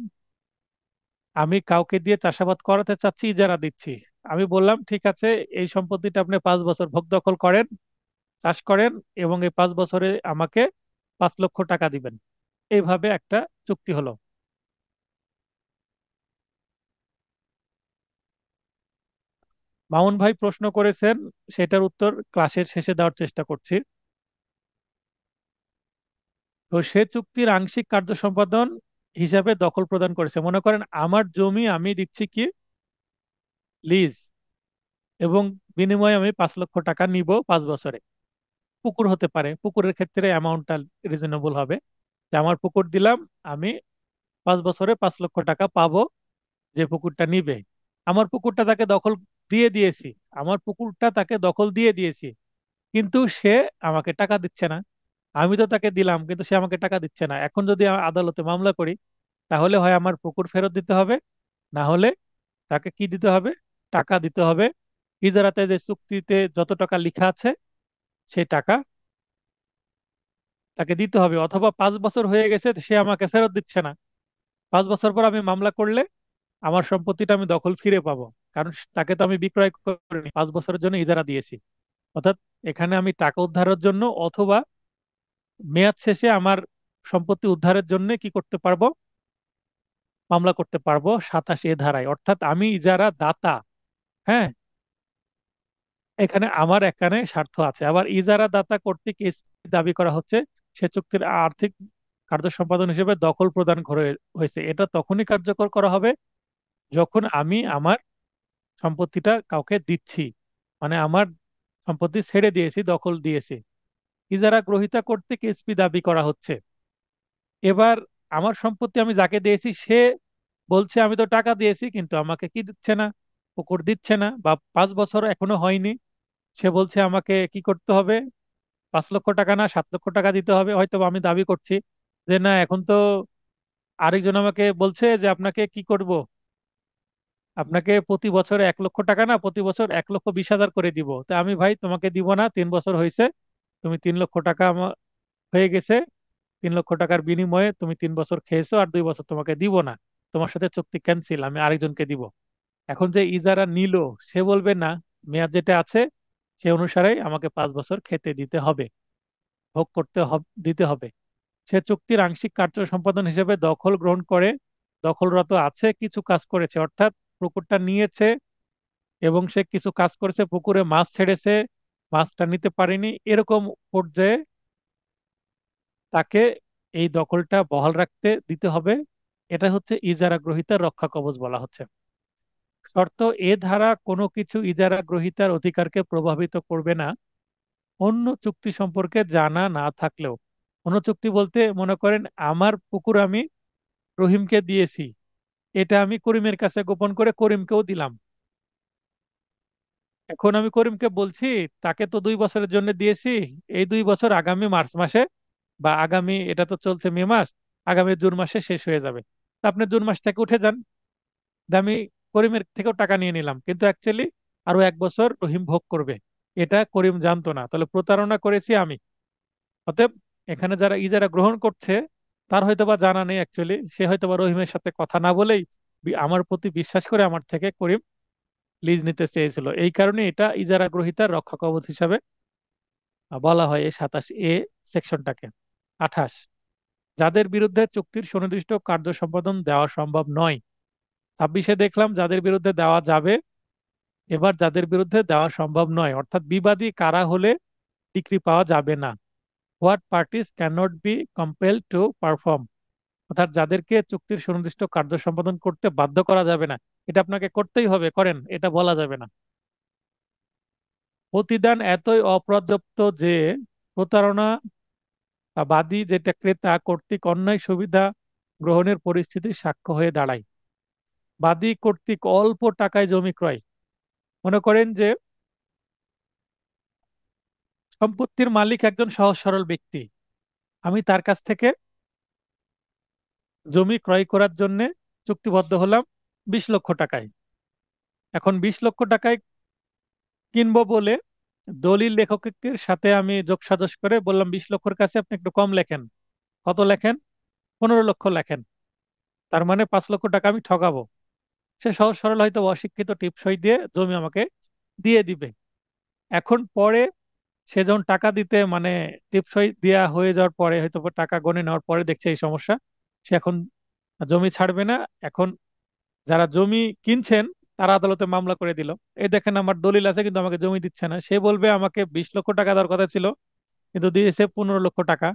আমি কাউকে দিয়ে চাষাবাদ করাতে চাচ্ছি ইজারা দিচ্ছি আমি বললাম ঠিক আছে এই সম্পত্তিটা আপনি পাঁচ বছর ভোগ দখল করেন চাষ করেন এবং এই পাঁচ বছরে আমাকে পাঁচ লক্ষ টাকা দিবেন এইভাবে একটা চুক্তি হলো মামুন ভাই প্রশ্ন করেছেন সেটার উত্তর ক্লাসের শেষে দেওয়ার চেষ্টা করছি তো সে চুক্তির আংশিক কার্য সম্পাদন হিসাবে দখল প্রদান করেছে মনে করেন আমার জমি আমি দিচ্ছি কি লিজ এবং বিনিময়ে আমি পাঁচ লক্ষ টাকা নিব পাঁচ বছরে পুকুর হতে পারে পুকুরের ক্ষেত্রে অ্যামাউন্টটা রিজনেবল হবে যে আমার পুকুর দিলাম আমি পাঁচ বছরে পাঁচ লক্ষ টাকা পাবো যে পুকুরটা নিবে আমার পুকুরটা তাকে দখল দিয়ে দিয়েছি আমার পুকুরটা তাকে দখল দিয়ে দিয়েছি কিন্তু সে আমাকে টাকা দিচ্ছে না আমি তো তাকে দিলাম কিন্তু সে আমাকে টাকা দিচ্ছে না এখন যদি আদালতে মামলা করি তাহলে হয় আমার পুকুর ফেরত দিতে হবে না হলে তাকে কি দিতে হবে টাকা দিতে হবে ইজারাতে যে চুক্তিতে যত টাকা লেখা আছে সেই টাকা তাকে দিতে হবে অথবা পাঁচ বছর হয়ে গেছে সে আমাকে ফেরত দিচ্ছে না পাঁচ বছর পর আমি মামলা করলে আমার সম্পত্তিটা আমি দখল ফিরে পাবো কারণ তাকে তো আমি বিক্রয় করিনি পাঁচ বছরের জন্য ইজারা দিয়েছি অর্থাৎ এখানে আমি টাকা উদ্ধারের জন্য অথবা মেয়াদ শেষে আমার সম্পত্তি উদ্ধারের জন্য কি করতে পারবো মামলা করতে পারবো সাতাশ এ ধারায় অর্থাৎ আমি যারা দাতা হ্যাঁ এখানে আমার এখানে স্বার্থ আছে আবার ইজারা দাতা কর্তৃক দাবি করা হচ্ছে সে চুক্তির আর্থিক কার্য সম্পাদন হিসেবে দখল প্রদান হয়েছে এটা তখনই কার্যকর করা হবে যখন আমি আমার সম্পত্তিটা কাউকে দিচ্ছি মানে আমার সম্পত্তি ছেড়ে দিয়েছি দখল দিয়েছি ইজারা গ্রহিতা কর্তৃক এসপি দাবি করা হচ্ছে এবার আমার সম্পত্তি আমি যাকে দিয়েছি সে বলছে আমি তো টাকা দিয়েছি কিন্তু আমাকে কি দিচ্ছে না পুকুর দিচ্ছে না বা পাঁচ বছর এখনো হয়নি সে বলছে আমাকে কি করতে হবে পাঁচ লক্ষ টাকা না সাত লক্ষ টাকা দিতে হবে হয়তো আমি দাবি করছি যে না এখন তো আরেকজন আমাকে বলছে যে আপনাকে কি করব আপনাকে প্রতি বছর এক লক্ষ টাকা না প্রতি বছর এক লক্ষ বিশ হাজার করে দিব তা আমি ভাই তোমাকে দিব না তিন বছর হয়েছে তুমি তিন লক্ষ টাকা হয়ে গেছে তিন লক্ষ টাকার বিনিময়ে তুমি তিন বছর খেয়েছো আর দুই বছর তোমাকে দিব না তোমার সাথে চুক্তি ক্যান্সেল আমি আরেকজনকে দিব এখন যে ইজারা নিল সে বলবে না মেয়াদ যেটা আছে সে অনুসারে আমাকে পাঁচ বছর খেতে দিতে হবে ভোগ করতে দিতে হবে সে চুক্তির আংশিক কার্য সম্পাদন হিসেবে দখল গ্রহণ করে দখলরত আছে কিছু কাজ করেছে অর্থাৎ পুকুরটা নিয়েছে এবং সে কিছু কাজ করেছে পুকুরে মাছ ছেড়েছে মাছটা নিতে পারেনি এরকম পর্যায়ে তাকে এই দখলটা বহাল রাখতে দিতে হবে এটা হচ্ছে ইজারা গ্রহিতার রক্ষা কবচ বলা হচ্ছে শর্ত এ ধারা কোনো কিছু ইজারা গ্রহিতার অধিকারকে প্রভাবিত করবে না অন্য চুক্তি সম্পর্কে জানা না থাকলেও অন্য চুক্তি বলতে মনে করেন আমার পুকুর আমি রহিমকে দিয়েছি এটা আমি করিমের কাছে গোপন করে করিমকেও দিলাম এখন আমি করিমকে বলছি তাকে তো দুই বছরের জন্য দিয়েছি এই দুই বছর আগামী মার্চ মাসে বা আগামী এটা তো চলছে মে মাস আগামী জুন মাসে শেষ হয়ে যাবে আপনি জুন মাস থেকে উঠে যান আমি করিমের থেকেও টাকা নিয়ে নিলাম কিন্তু অ্যাকচুয়ালি আরো এক বছর রহিম ভোগ করবে এটা করিম জানতো না তাহলে প্রতারণা করেছি আমি অতএব এখানে যারা ইজারা গ্রহণ করছে তার হয়তো বা জানা নেই অ্যাকচুয়ালি সে হয়তো বা রহিমের সাথে কথা না বলেই আমার প্রতি বিশ্বাস করে আমার থেকে করিম লিজ নিতে চেয়েছিল এই কারণে এটা ইজারা গ্রহিতার রক্ষা কবচ হিসাবে বলা হয় এই সাতাশ এ সেকশনটাকে আঠাশ যাদের বিরুদ্ধে চুক্তির সুনির্দিষ্ট কার্য সম্পাদন দেওয়া সম্ভব নয় ছাব্বিশে দেখলাম যাদের বিরুদ্ধে দেওয়া যাবে এবার যাদের বিরুদ্ধে দেওয়া সম্ভব নয় অর্থাৎ বিবাদী কারা হলে ডিক্রি পাওয়া যাবে না what parties can not be compel to perform অর্থাৎ যাদেরকে চুক্তির সুনির্দিষ্ট কার্য সম্পাদন করতে বাধ্য করা যাবে না এটা আপনাকে করতেই হবে করেন এটা বলা যাবে না প্রতিদান এতই অপর্যাপ্ত যে প্রতারণা বাদী যেটা ক্রেতা কর্তৃক অন্যায় সুবিধা গ্রহণের পরিস্থিতি সাক্ষ্য হয়ে দাঁড়ায় বাদী কর্তৃক অল্প টাকায় জমি ক্রয় মনে করেন যে সম্পত্তির মালিক একজন সহজ সরল ব্যক্তি আমি তার কাছ থেকে জমি ক্রয় করার জন্য চুক্তিবদ্ধ হলাম বিশ লক্ষ টাকায় এখন বিশ লক্ষ টাকায় কিনবো বলে দলিল লেখকের সাথে আমি সাজস করে বললাম বিশ লক্ষর কাছে আপনি একটু কম লেখেন কত লেখেন পনেরো লক্ষ লেখেন তার মানে পাঁচ লক্ষ টাকা আমি ঠকাবো সে সহজ সরল হয়তো অশিক্ষিত টিপসই দিয়ে জমি আমাকে দিয়ে দিবে এখন পরে সে যখন টাকা দিতে মানে টিপসই দেওয়া হয়ে যাওয়ার পরে হয়তো টাকা গণে নেওয়ার পরে দেখছে এই সমস্যা সে এখন জমি ছাড়বে না এখন যারা জমি কিনছেন তারা আদালতে মামলা করে দিল এই দেখেন আমার দলিল আছে কিন্তু আমাকে জমি দিচ্ছে না সে বলবে আমাকে বিশ লক্ষ টাকা দেওয়ার কথা ছিল কিন্তু দিয়েছে পনেরো লক্ষ টাকা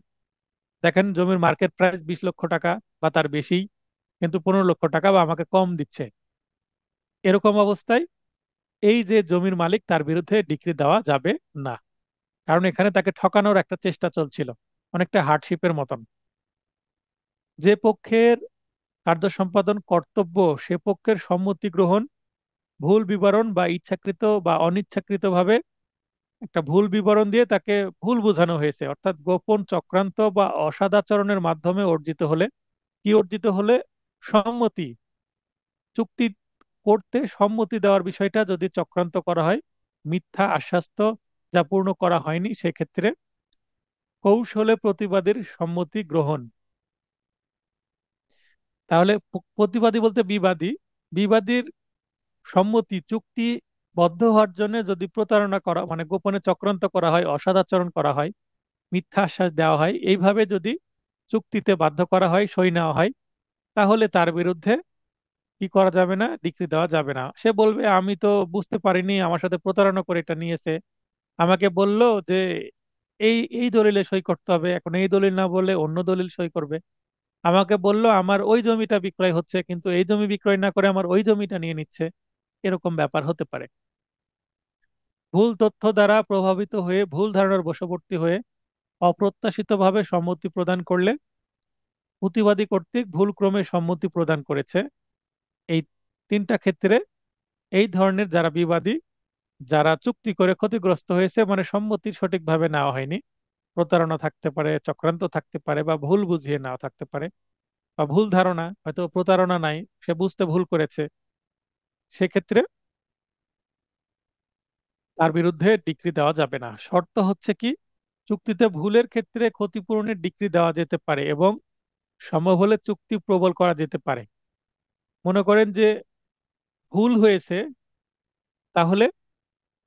দেখেন জমির মার্কেট প্রাইস বিশ লক্ষ টাকা বা তার বেশি কিন্তু পনেরো লক্ষ টাকা বা আমাকে কম দিচ্ছে এরকম অবস্থায় এই যে জমির মালিক তার বিরুদ্ধে ডিক্রি দেওয়া যাবে না কারণ এখানে তাকে ঠকানোর একটা চেষ্টা চলছিল অনেকটা হার্ডশিপের মতন যে পক্ষের কার্য সম্পাদন কর্তব্য সে পক্ষের সম্মতি গ্রহণ ভুল বিবরণ বা ইচ্ছাকৃত বা অনিচ্ছাকৃতভাবে একটা ভুল বিবরণ দিয়ে তাকে ভুল বোঝানো হয়েছে অর্থাৎ গোপন চক্রান্ত বা অসাদাচরণের মাধ্যমে অর্জিত হলে কি অর্জিত হলে সম্মতি চুক্তি করতে সম্মতি দেওয়ার বিষয়টা যদি চক্রান্ত করা হয় মিথ্যা আশ্বাস্ত যা পূর্ণ করা হয়নি সেক্ষেত্রে কৌশলে প্রতিবাদের সম্মতি গ্রহণ তাহলে প্রতিবাদী বলতে বিবাদী বিবাদীর সম্মতি চুক্তি বদ্ধ হওয়ার জন্য যদি প্রতারণা করা মানে গোপনে চক্রান্ত করা হয় অসদাচরণ করা হয় মিথ্যা আশ্বাস দেওয়া হয় এইভাবে যদি চুক্তিতে বাধ্য করা হয় সই নেওয়া হয় তাহলে তার বিরুদ্ধে কি করা যাবে না ডিক্রি দেওয়া যাবে না সে বলবে আমি তো বুঝতে পারিনি আমার সাথে প্রতারণা করে এটা নিয়েছে আমাকে বলল যে এই এই দলিলে সই করতে হবে এখন এই দলিল না বলে অন্য দলিল সই করবে আমাকে বলল আমার ওই জমিটা বিক্রয় হচ্ছে কিন্তু এই জমি বিক্রয় না করে আমার ওই জমিটা নিয়ে নিচ্ছে এরকম ব্যাপার হতে পারে ভুল তথ্য দ্বারা প্রভাবিত হয়ে ভুল ধারণার বশবর্তী হয়ে অপ্রত্যাশিতভাবে সম্মতি প্রদান করলে প্রতিবাদী কর্তৃক ভুলক্রমে সম্মতি প্রদান করেছে এই তিনটা ক্ষেত্রে এই ধরনের যারা বিবাদী যারা চুক্তি করে ক্ষতিগ্রস্ত হয়েছে মানে সম্মতি সঠিকভাবে নেওয়া হয়নি প্রতারণা থাকতে পারে চক্রান্ত থাকতে পারে বা ভুল বুঝিয়ে নাও থাকতে পারে বা ভুল ধারণা হয়তো প্রতারণা নাই সে বুঝতে ভুল করেছে সেক্ষেত্রে তার বিরুদ্ধে ডিক্রি দেওয়া যাবে না শর্ত হচ্ছে কি চুক্তিতে ভুলের ক্ষেত্রে ক্ষতিপূরণের ডিক্রি দেওয়া যেতে পারে এবং সম্ভব হলে চুক্তি প্রবল করা যেতে পারে মনে করেন যে ভুল হয়েছে তাহলে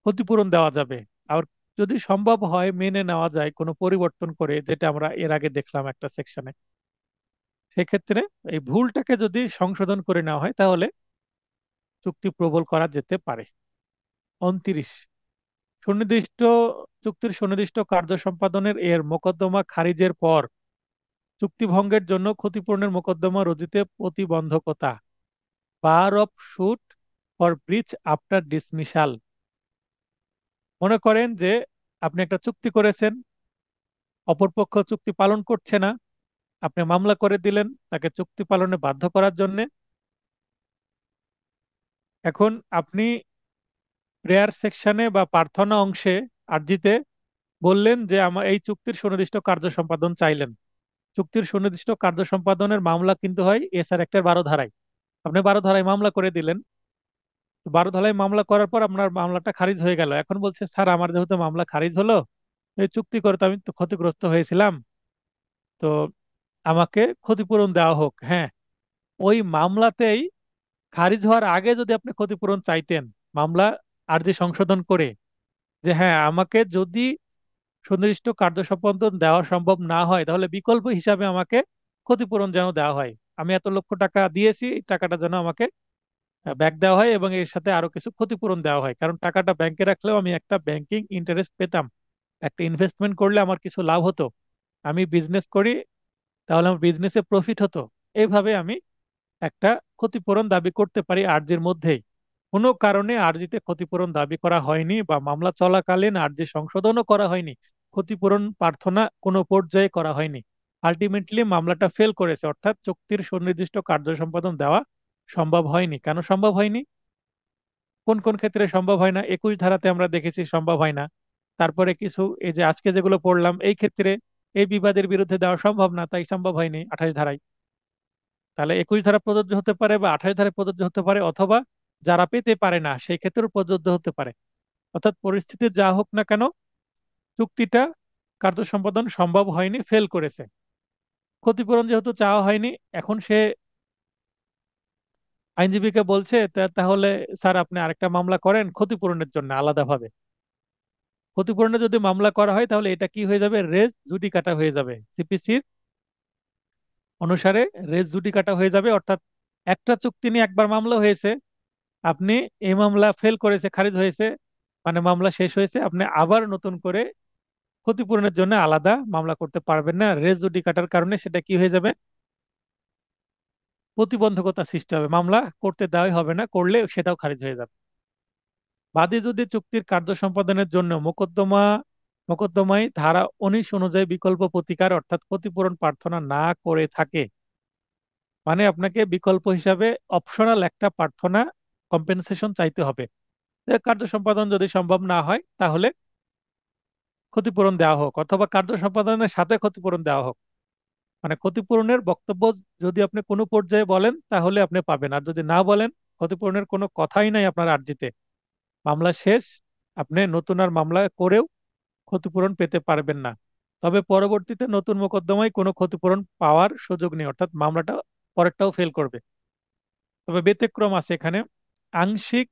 ক্ষতিপূরণ দেওয়া যাবে আর যদি সম্ভব হয় মেনে নেওয়া যায় কোনো পরিবর্তন করে যেটা আমরা এর আগে দেখলাম একটা সেকশনে সেক্ষেত্রে এই ভুলটাকে যদি সংশোধন করে নেওয়া হয় তাহলে চুক্তি প্রবল করা যেতে পারে উনত্রিশ সুনির্দিষ্ট চুক্তির সুনির্দিষ্ট কার্য সম্পাদনের এর মোকদ্দমা খারিজের পর চুক্তি ভঙ্গের জন্য ক্ষতিপূরণের মোকদ্দমা রোজিতে প্রতিবন্ধকতা bar of suit for breach after dismissal মনে করেন যে আপনি একটা চুক্তি করেছেন অপরপক্ষ চুক্তি পালন করছে না আপনি মামলা করে দিলেন তাকে চুক্তি পালনে বাধ্য করার জন্য এখন আপনি প্রেয়ার সেকশনে বা প্রার্থনা অংশে আর্জিতে বললেন যে আমার এই চুক্তির সুনির্দিষ্ট কার্য সম্পাদন চাইলেন চুক্তির সুনির্দিষ্ট কার্য সম্পাদনের মামলা কিন্তু হয় এসআর একটার বারো ধারায় আপনি বারো ধারায় মামলা করে দিলেন বারো ধালাই মামলা করার পর আপনার মামলাটা খারিজ হয়ে গেল এখন বলছে স্যার আমার যেহেতু মামলা খারিজ হলো এই চুক্তি করে তো আমি তো ক্ষতিগ্রস্ত হয়েছিলাম তো আমাকে ক্ষতিপূরণ দেওয়া হোক হ্যাঁ ওই মামলাতেই খারিজ হওয়ার আগে যদি আপনি ক্ষতিপূরণ চাইতেন মামলা আর যে সংশোধন করে যে হ্যাঁ আমাকে যদি সুনির্দিষ্ট কার্য সম্পাদন দেওয়া সম্ভব না হয় তাহলে বিকল্প হিসাবে আমাকে ক্ষতিপূরণ যেন দেওয়া হয় আমি এত লক্ষ টাকা দিয়েছি টাকাটা যেন আমাকে ব্যাক দেওয়া হয় এবং এর সাথে আরো কিছু ক্ষতিপূরণ দেওয়া হয় কারণ টাকাটা ব্যাংকে রাখলেও আমি একটা ব্যাংকিং ইন্টারেস্ট পেতাম একটা ইনভেস্টমেন্ট করলে আমার কিছু লাভ হতো আমি বিজনেস করি তাহলে আমার বিজনেসে প্রফিট হতো এইভাবে আমি একটা ক্ষতিপূরণ দাবি করতে পারি আর্জির মধ্যেই কোনো কারণে আর্জিতে ক্ষতিপূরণ দাবি করা হয়নি বা মামলা চলাকালীন আর্জি সংশোধনও করা হয়নি ক্ষতিপূরণ প্রার্থনা কোনো পর্যায়ে করা হয়নি আলটিমেটলি মামলাটা ফেল করেছে অর্থাৎ চুক্তির সুনির্দিষ্ট কার্য সম্পাদন দেওয়া সম্ভব হয়নি কেন সম্ভব হয়নি কোন কোন ক্ষেত্রে সম্ভব হয় না একুশ ধারাতে আমরা দেখেছি সম্ভব হয় না তারপরে কিছু এই যে আজকে যেগুলো পড়লাম এই ক্ষেত্রে এই বিবাদের বিরুদ্ধে দেওয়া সম্ভব না তাই সম্ভব হয়নি আঠাশ ধারায় তাহলে একুশ ধারা প্রযোজ্য হতে পারে বা আঠাশ ধারা প্রযোজ্য হতে পারে অথবা যারা পেতে পারে না সেই ক্ষেত্রেও প্রযোজ্য হতে পারে অর্থাৎ পরিস্থিতি যা হোক না কেন চুক্তিটা কার্য সম্পাদন সম্ভব হয়নি ফেল করেছে ক্ষতিপূরণ যেহেতু চাওয়া হয়নি এখন সে আইনজীবীকে বলছে তাহলে স্যার আপনি আরেকটা মামলা করেন ক্ষতিপূরণের জন্য আলাদাভাবে ক্ষতিপূরণে যদি মামলা করা হয় তাহলে এটা কি হয়ে যাবে রেজ কাটা হয়ে যাবে সিপিসির অনুসারে রেজ কাটা হয়ে যাবে অর্থাৎ একটা চুক্তি নিয়ে একবার মামলা হয়েছে আপনি এই মামলা ফেল করেছে খারিজ হয়েছে মানে মামলা শেষ হয়েছে আপনি আবার নতুন করে ক্ষতিপূরণের জন্য আলাদা মামলা করতে পারবেন না রেজ কাটার কারণে সেটা কি হয়ে যাবে প্রতিবন্ধকতা সৃষ্টি হবে মামলা করতে দেওয়াই হবে না করলে সেটাও খারিজ হয়ে যাবে বাদী যদি চুক্তির কার্য সম্পাদনের জন্য মোকদ্দমা মোকদ্দমায় ধারা উনিশ অনুযায়ী বিকল্প প্রতিকার অর্থাৎ ক্ষতিপূরণ প্রার্থনা না করে থাকে মানে আপনাকে বিকল্প হিসাবে অপশনাল একটা প্রার্থনা কম্পেনসেশন চাইতে হবে কার্য সম্পাদন যদি সম্ভব না হয় তাহলে ক্ষতিপূরণ দেওয়া হোক অথবা কার্য সম্পাদনের সাথে ক্ষতিপূরণ দেওয়া হোক মানে ক্ষতিপূরণের বক্তব্য যদি আপনি কোনো পর্যায়ে বলেন তাহলে আপনি পাবেন আর যদি না বলেন ক্ষতিপূরণের কোনো কথাই নাই আপনার আর্জিতে মামলা শেষ আপনি নতুন আর মামলা করেও ক্ষতিপূরণ পেতে পারবেন না তবে পরবর্তীতে নতুন মোকদ্দমায় কোনো ক্ষতিপূরণ পাওয়ার সুযোগ নেই অর্থাৎ মামলাটা পরেরটাও ফেল করবে তবে ব্যতিক্রম আছে এখানে আংশিক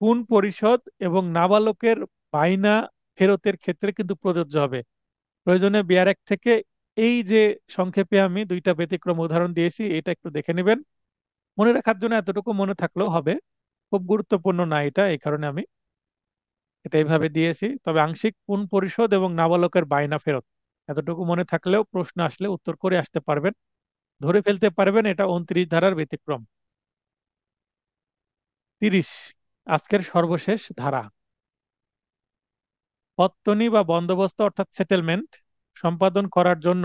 কোন পরিষদ এবং নাবালকের বাইনা ফেরতের ক্ষেত্রে কিন্তু প্রযোজ্য হবে প্রয়োজনে বিআরএক থেকে এই যে সংক্ষেপে আমি দুইটা ব্যতিক্রম উদাহরণ দিয়েছি এটা একটু দেখে নেবেন মনে রাখার জন্য এতটুকু মনে থাকলেও হবে খুব গুরুত্বপূর্ণ না এটা এই কারণে আমি এটা এইভাবে দিয়েছি তবে আংশিক পুন পরিশোধ এবং নাবালকের বায়না ফেরত এতটুকু মনে থাকলেও প্রশ্ন আসলে উত্তর করে আসতে পারবেন ধরে ফেলতে পারবেন এটা উনত্রিশ ধারার ব্যতিক্রম তিরিশ আজকের সর্বশেষ ধারা পত্তনি বা বন্দোবস্ত অর্থাৎ সেটেলমেন্ট সম্পাদন করার জন্য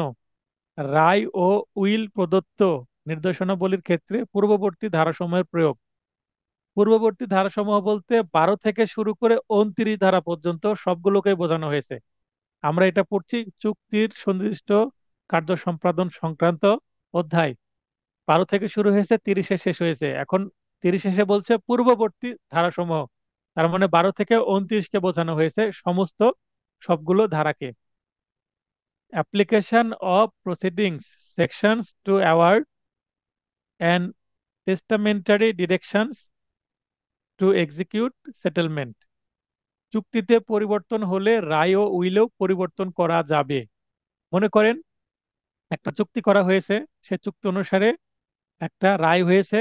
রায় ও উইল প্রদত্ত নির্দেশনাবলীর ক্ষেত্রে পূর্ববর্তী ধারাসমূহের প্রয়োগ পূর্ববর্তী ধারাসমূহ বলতে বারো থেকে শুরু করে উনত্রিশ ধারা পর্যন্ত সবগুলোকে বোঝানো হয়েছে আমরা এটা পড়ছি চুক্তির সুনির্দিষ্ট কার্য সম্পাদন সংক্রান্ত অধ্যায় বারো থেকে শুরু হয়েছে তিরিশে শেষ হয়েছে এখন তিরিশে এসে বলছে পূর্ববর্তী ধারাসমূহ তার মানে বারো থেকে উনত্রিশকে বোঝানো হয়েছে সমস্ত সবগুলো ধারাকে application of proceedings sections to award and testamentary directions to execute settlement চুক্তিতে পরিবর্তন হলে রায় ও উইলেও পরিবর্তন করা যাবে মনে করেন একটা চুক্তি করা হয়েছে সে চুক্তি অনুসারে একটা রায় হয়েছে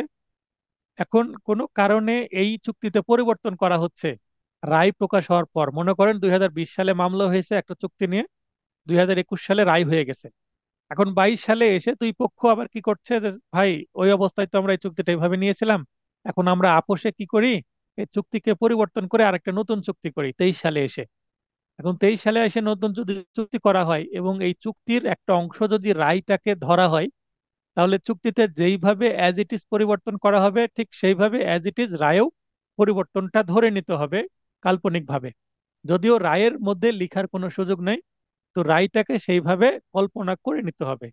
এখন কোনো কারণে এই চুক্তিতে পরিবর্তন করা হচ্ছে রায় প্রকাশ হওয়ার পর মনে করেন দুই সালে মামলা হয়েছে একটা চুক্তি নিয়ে দুই হাজার একুশ সালে রায় হয়ে গেছে এখন বাইশ সালে এসে দুই পক্ষ আবার কি করছে যে ভাই ওই অবস্থায় তো আমরা এই চুক্তিটা এইভাবে নিয়েছিলাম এখন আমরা আপোষে কি করি এই চুক্তিকে পরিবর্তন করে আরেকটা নতুন চুক্তি করি তেইশ সালে এসে এখন তেইশ সালে এসে নতুন যদি চুক্তি করা হয় এবং এই চুক্তির একটা অংশ যদি রায়টাকে ধরা হয় তাহলে চুক্তিতে যেইভাবে অ্যাজ ইট ইজ পরিবর্তন করা হবে ঠিক সেইভাবে অ্যাজ ইট ইজ রায়েও পরিবর্তনটা ধরে নিতে হবে কাল্পনিকভাবে যদিও রায়ের মধ্যে লিখার কোনো সুযোগ নেই তো রায়টাকে সেইভাবে কল্পনা করে নিতে হবে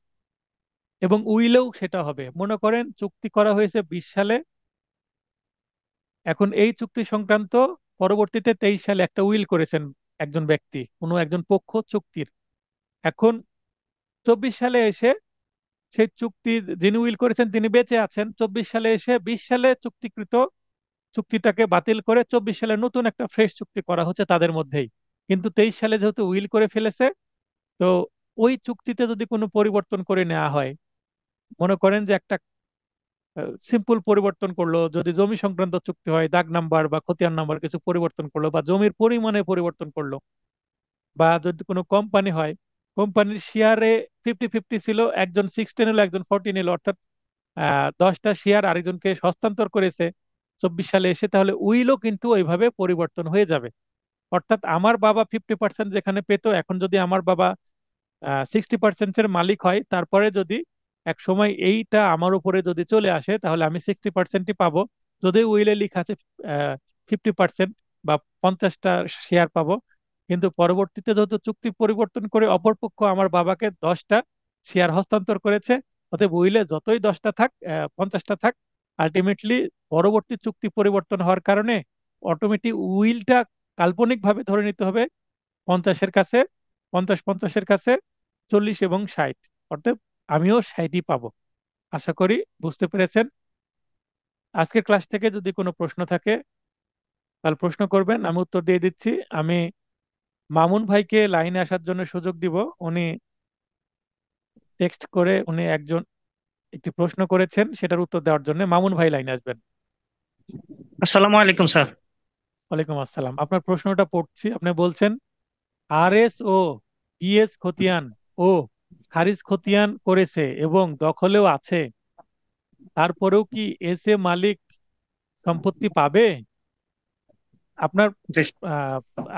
এবং উইলেও সেটা হবে মনে করেন চুক্তি করা হয়েছে বিশ সালে এখন এই চুক্তি সংক্রান্ত পরবর্তীতে তেইশ সালে একটা উইল করেছেন একজন ব্যক্তি কোনো একজন পক্ষ চুক্তির এখন চব্বিশ সালে এসে সেই চুক্তি যিনি উইল করেছেন তিনি বেঁচে আছেন চব্বিশ সালে এসে বিশ সালে চুক্তিকৃত চুক্তিটাকে বাতিল করে চব্বিশ সালে নতুন একটা ফ্রেশ চুক্তি করা হচ্ছে তাদের মধ্যেই কিন্তু তেইশ সালে যেহেতু উইল করে ফেলেছে তো ওই চুক্তিতে যদি কোনো পরিবর্তন করে নেওয়া হয় মনে করেন যে একটা সিম্পল পরিবর্তন করলো যদি জমি সংক্রান্ত চুক্তি হয় দাগ নাম্বার বা খতিয়ান নাম্বার কিছু পরিবর্তন করলো বা জমির পরিমাণে পরিবর্তন করলো বা যদি কোনো কোম্পানি হয় কোম্পানির শেয়ারে ফিফটি ফিফটি ছিল একজন সিক্সটিন হলো একজন ফোরটিন হলো অর্থাৎ দশটা শেয়ার আরেকজনকে হস্তান্তর করেছে চব্বিশ সালে এসে তাহলে উইলও কিন্তু ওইভাবে পরিবর্তন হয়ে যাবে অর্থাৎ আমার বাবা ফিফটি পার্সেন্ট যেখানে পেত এখন যদি আমার বাবা সিক্সটি পার্সেন্টের মালিক হয় তারপরে যদি এক সময় এইটা আমার উপরে যদি চলে আসে তাহলে আমি সিক্সটি পার্সেন্টই পাবো যদি উইলে লিখা আছে ফিফটি পার্সেন্ট বা পঞ্চাশটা শেয়ার পাবো কিন্তু পরবর্তীতে যেহেতু চুক্তি পরিবর্তন করে অপরপক্ষ আমার বাবাকে দশটা শেয়ার হস্তান্তর করেছে অতএব উইলে যতই দশটা থাক পঞ্চাশটা থাক আলটিমেটলি পরবর্তী চুক্তি পরিবর্তন হওয়ার কারণে অটোমেটিক উইলটা কাল্পনিকভাবে ধরে নিতে হবে পঞ্চাশের কাছে পঞ্চাশ পঞ্চাশের কাছে চল্লিশ এবং ষাট অর্থাৎ আমিও ষাটই পাব আশা করি বুঝতে পেরেছেন আজকের ক্লাস থেকে যদি কোনো প্রশ্ন থাকে তাহলে প্রশ্ন করবেন আমি উত্তর দিয়ে দিচ্ছি আমি মামুন ভাইকে লাইনে আসার জন্য সুযোগ দিব উনি টেক্সট করে উনি একজন একটি প্রশ্ন করেছেন সেটার উত্তর দেওয়ার জন্য মামুন ভাই লাইনে আসবেন
আসসালামু আলাইকুম স্যার
ওয়ালাইকুম আসসালাম আপনার প্রশ্নটা পড়ছি আপনি বলছেন আরএস ও বিএস খতিয়ান ও খারিজ খতিয়ান করেছে এবং দখলেও আছে তারপরেও কি এস এ মালিক সম্পত্তি পাবে আপনার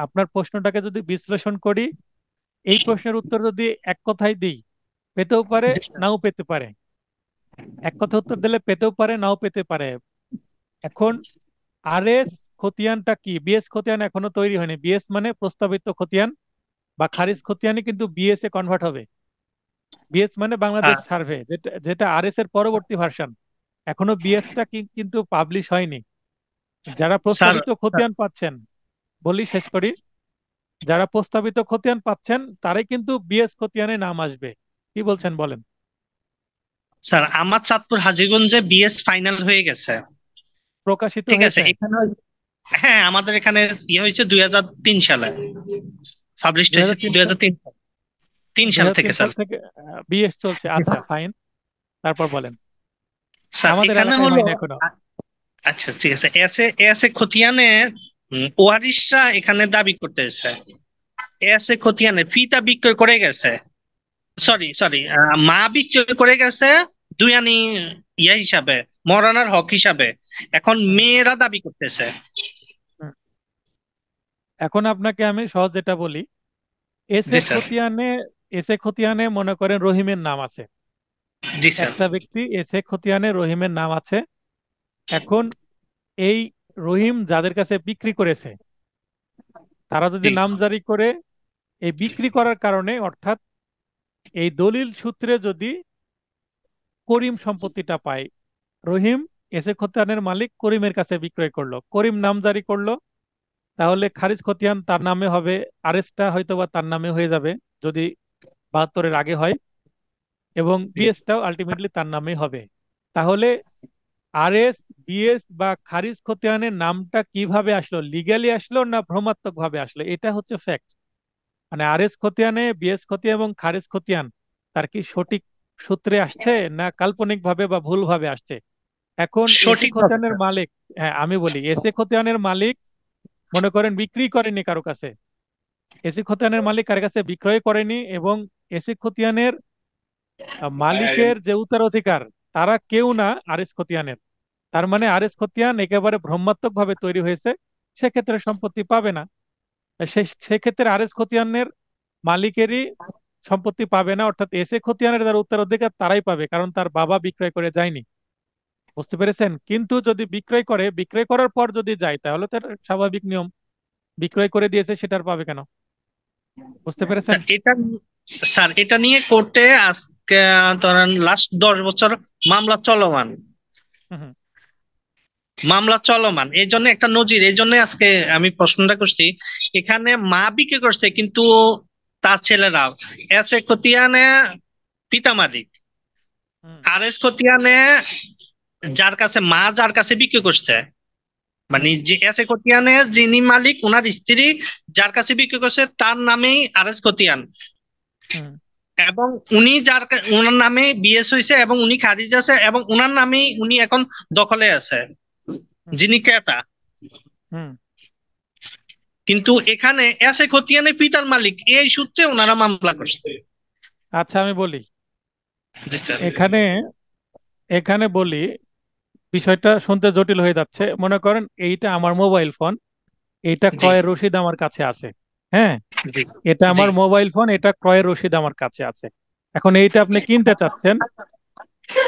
আপনার প্রশ্নটাকে যদি বিশ্লেষণ করি এই প্রশ্নের উত্তর যদি এক কথায় দিই পেতেও পারে নাও পেতে পারে এক কথা উত্তর দিলে পেতেও পারে নাও পেতে পারে এখন আর এস খতিয়ানটা কি বিএস খতিয়ান এখনো তৈরি হয়নি বিএস মানে প্রস্তাবিত খতিয়ান বা খারিজ খতিয়ানে কিন্তু বিএস এ কনভার্ট হবে বিএস মানে বাংলাদেশ সার্ভে হ্যাঁ। যেটা যেটা আরএস এর পরবর্তী ভার্সন এখনো বিএস টা কিন্তু পাবলিশ হয়নি যারা প্রস্তাবিত খতিয়ান পাচ্ছেন বলি শেষ করি যারা প্রস্তাবিত খতিয়ান পাচ্ছেন তারাই কিন্তু বিএস খতিয়ানে নাম আসবে কি বলছেন বলেন
স্যার আমার চাঁদপুর হাজিগঞ্জে বিএস ফাইনাল হয়ে গেছে প্রকাশিত ঠিক আছে এখানে হ্যাঁ আমাদের এখানে ইয়ে হয়েছে দুই হাজার তিন সালে পাবলিশ হয়েছে দুই হাজার তিন তিন সাল থেকে স্যার
বিএস চলছে আচ্ছা ফাইন
তারপর বলেন আমাদের এখানে হলো আচ্ছা ঠিক আছে এসে এসে খতিয়ানে ওয়ারিশরা এখানে দাবি করতেছে এসে খতিয়ানে ফিতা বিক্রয় করে গেছে সরি সরি মা বিক্রয় করে গেছে দুই আনি ইয়া হিসাবে মরানার হক হিসাবে এখন মেয়েরা দাবি করতেছে
এখন আপনাকে আমি সহজ যেটা বলি এস এ খতিয়ানে এস এ খতিয়ানে মনে করেন রহিমের নাম আছে একটা ব্যক্তি এস এ খতিয়ানে রহিমের নাম আছে এখন এই রহিম যাদের কাছে বিক্রি করেছে তারা যদি নাম জারি করে এই বিক্রি করার কারণে অর্থাৎ এই দলিল সূত্রে যদি করিম সম্পত্তিটা পায় রহিম এসে খতিয়ানের মালিক করিমের কাছে বিক্রয় করলো করিম নাম জারি করলো তাহলে খারিজ খতিয়ান তার নামে হবে আরেসটা হয়তো বা তার নামে হয়ে যাবে যদি বাহাত্তরের আগে হয় এবং বিএসটাও আলটিমেটলি তার নামে হবে তাহলে আরএস বিএস বা খারিজ খতিয়ানের নামটা কিভাবে আসলো লিগালি আসলো না ভ্রমাত্মক ভাবে আসলো এটা হচ্ছে ফ্যাক্ট মানে আরএস খতিয়ানে বিএস খতিয়ান এবং খারিজ খতিয়ান তার কি সঠিক সূত্রে আসছে না কাল্পনিক ভাবে বা ভুল ভাবে আসছে এখন সঠিক খতিয়ানের মালিক হ্যাঁ আমি বলি এসে খতিয়ানের মালিক মনে করেন বিক্রি করেনি কারো কাছে এসি খতিয়ানের মালিক কার কাছে বিক্রয় করেনি এবং এসি খতিয়ানের মালিকের যে উত্তরাধিকার তারা কেউ না আর এস খতিয়ানের তার মানে আর এস খতিয়ান একেবারে ভ্রমাত্মক ভাবে তৈরি হয়েছে সেক্ষেত্রে সম্পত্তি পাবে না সেক্ষেত্রে আর এস খতিয়ানের মালিকেরই সম্পত্তি পাবে না অর্থাৎ এসে খতিয়ানের যারা উত্তরাধিকার তারাই পাবে কারণ তার বাবা বিক্রয় করে যায়নি বুঝতে পেরেছেন কিন্তু যদি বিক্রয় করে বিক্রয় করার পর যদি যায় তাহলে তার স্বাভাবিক নিয়ম বিক্রয় করে দিয়েছে সেটার পাবে কেন
বুঝতে পেরেছেন এটা স্যার এটা নিয়ে কোর্টে আজকে ধরেন লাস্ট দশ বছর মামলা চলমান মামলা চলমান এই জন্য একটা নজির এই জন্য আজকে আমি প্রশ্নটা করছি এখানে মা বিক্রি করছে কিন্তু তার ছেলেরাও এস এ খতিয়ানে পিতামালিক আর এস খতিয়ানে যার কাছে মা যার কাছে বিক্রি করছে মানে যে এসে খতিয়ানে যিনি মালিক ওনার স্ত্রী যার কাছে বিক্রি করছে তার নামেই আর এস খতিয়ান এবং উনি যার ওনার নামে বিএস হয়েছে এবং উনি খারিজ আছে এবং ওনার নামেই উনি এখন দখলে আছে যিনি ক্রেতা কিন্তু এখানে এস এ খতিয়ানে পিতার মালিক এই সূত্রে ওনারা মামলা করছে আচ্ছা আমি বলি
এখানে এখানে বলি বিষয়টা শুনতে জটিল হয়ে যাচ্ছে মনে করেন এইটা আমার মোবাইল ফোন এটা ক্রয়ের রসিদ আমার কাছে আছে হ্যাঁ এটা আমার মোবাইল ফোন এটা ক্রয়ের রসিদ আমার কাছে আছে এখন এইটা আপনি কিনতে চাচ্ছেন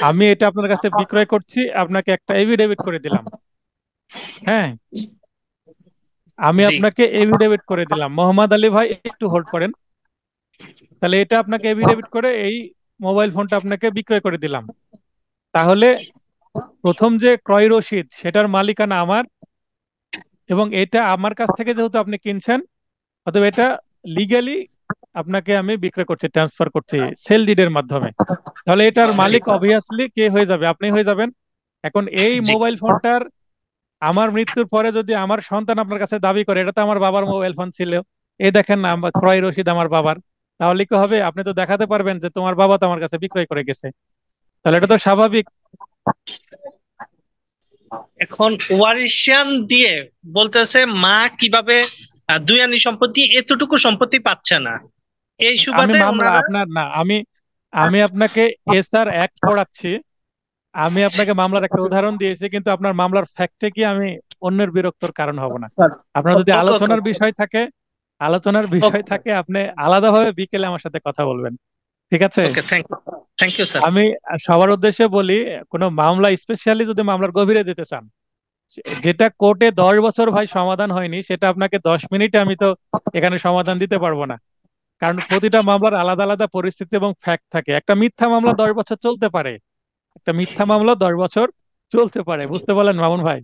আমি এটা আপনার কাছে বিক্রয় করছি আপনাকে একটা এভিডেভিট করে দিলাম হ্যাঁ আমি আপনাকে এভিডেভিট করে দিলাম মোহাম্মদ আলী ভাই একটু হোল্ড করেন তাহলে এটা আপনাকে এভিডেভিট করে এই মোবাইল ফোনটা আপনাকে বিক্রয় করে দিলাম তাহলে প্রথম যে ক্রয় রসিদ সেটার মালিকানা আমার এবং এটা আমার কাছ থেকে যেহেতু আপনি কিনছেন অথবা এটা লিগালি আপনাকে আমি বিক্রয় করছি ট্রান্সফার করছি সেল ডিডের মাধ্যমে তাহলে এটার মালিক অবভিয়াসলি কে হয়ে যাবে আপনি হয়ে যাবেন এখন এই মোবাইল ফোনটার আমার মৃত্যুর পরে যদি আমার সন্তান আপনার কাছে দাবি করে এটা তো আমার বাবার মোবাইল ফোন ছিল এই দেখেন না আমার ক্রয় রসিদ আমার বাবার তাহলে কি হবে আপনি তো দেখাতে পারবেন যে তোমার বাবা তো আমার কাছে বিক্রয় করে গেছে তাহলে এটা তো স্বাভাবিক
এখন ওয়ারিশিয়ান দিয়ে বলতেছে মা কিভাবে দুয়ানি সম্পত্তি এতটুকু সম্পত্তি পাচ্ছে না এই সুবাদে
আপনার না আমি আমি আপনাকে এসআর এক পড়াচ্ছি আমি আপনাকে মামলার একটা উদাহরণ দিয়েছি কিন্তু আপনার মামলার ফ্যাক্টে কি আমি অন্যের বিরক্তর কারণ হব না আপনার যদি আলোচনার বিষয় থাকে আলোচনার বিষয় থাকে আপনি আলাদাভাবে বিকেলে আমার সাথে কথা বলবেন ঠিক আছে থ্যাংক ইউ আমি সবার উদ্দেশ্যে বলি কোনো মামলা স্পেশালি যদি মামলার গভীরে যেতে চান যেটা কোর্টে দশ বছর ভাই সমাধান হয়নি সেটা আপনাকে দশ মিনিটে আমি তো এখানে সমাধান দিতে পারবো না কারণ প্রতিটা মামলার আলাদা আলাদা পরিস্থিতি এবং ফ্যাক্ট থাকে একটা মিথ্যা মামলা দশ বছর চলতে পারে একটা মিথ্যা মামলা দশ বছর চলতে পারে বুঝতে পারলেন মামুন ভাই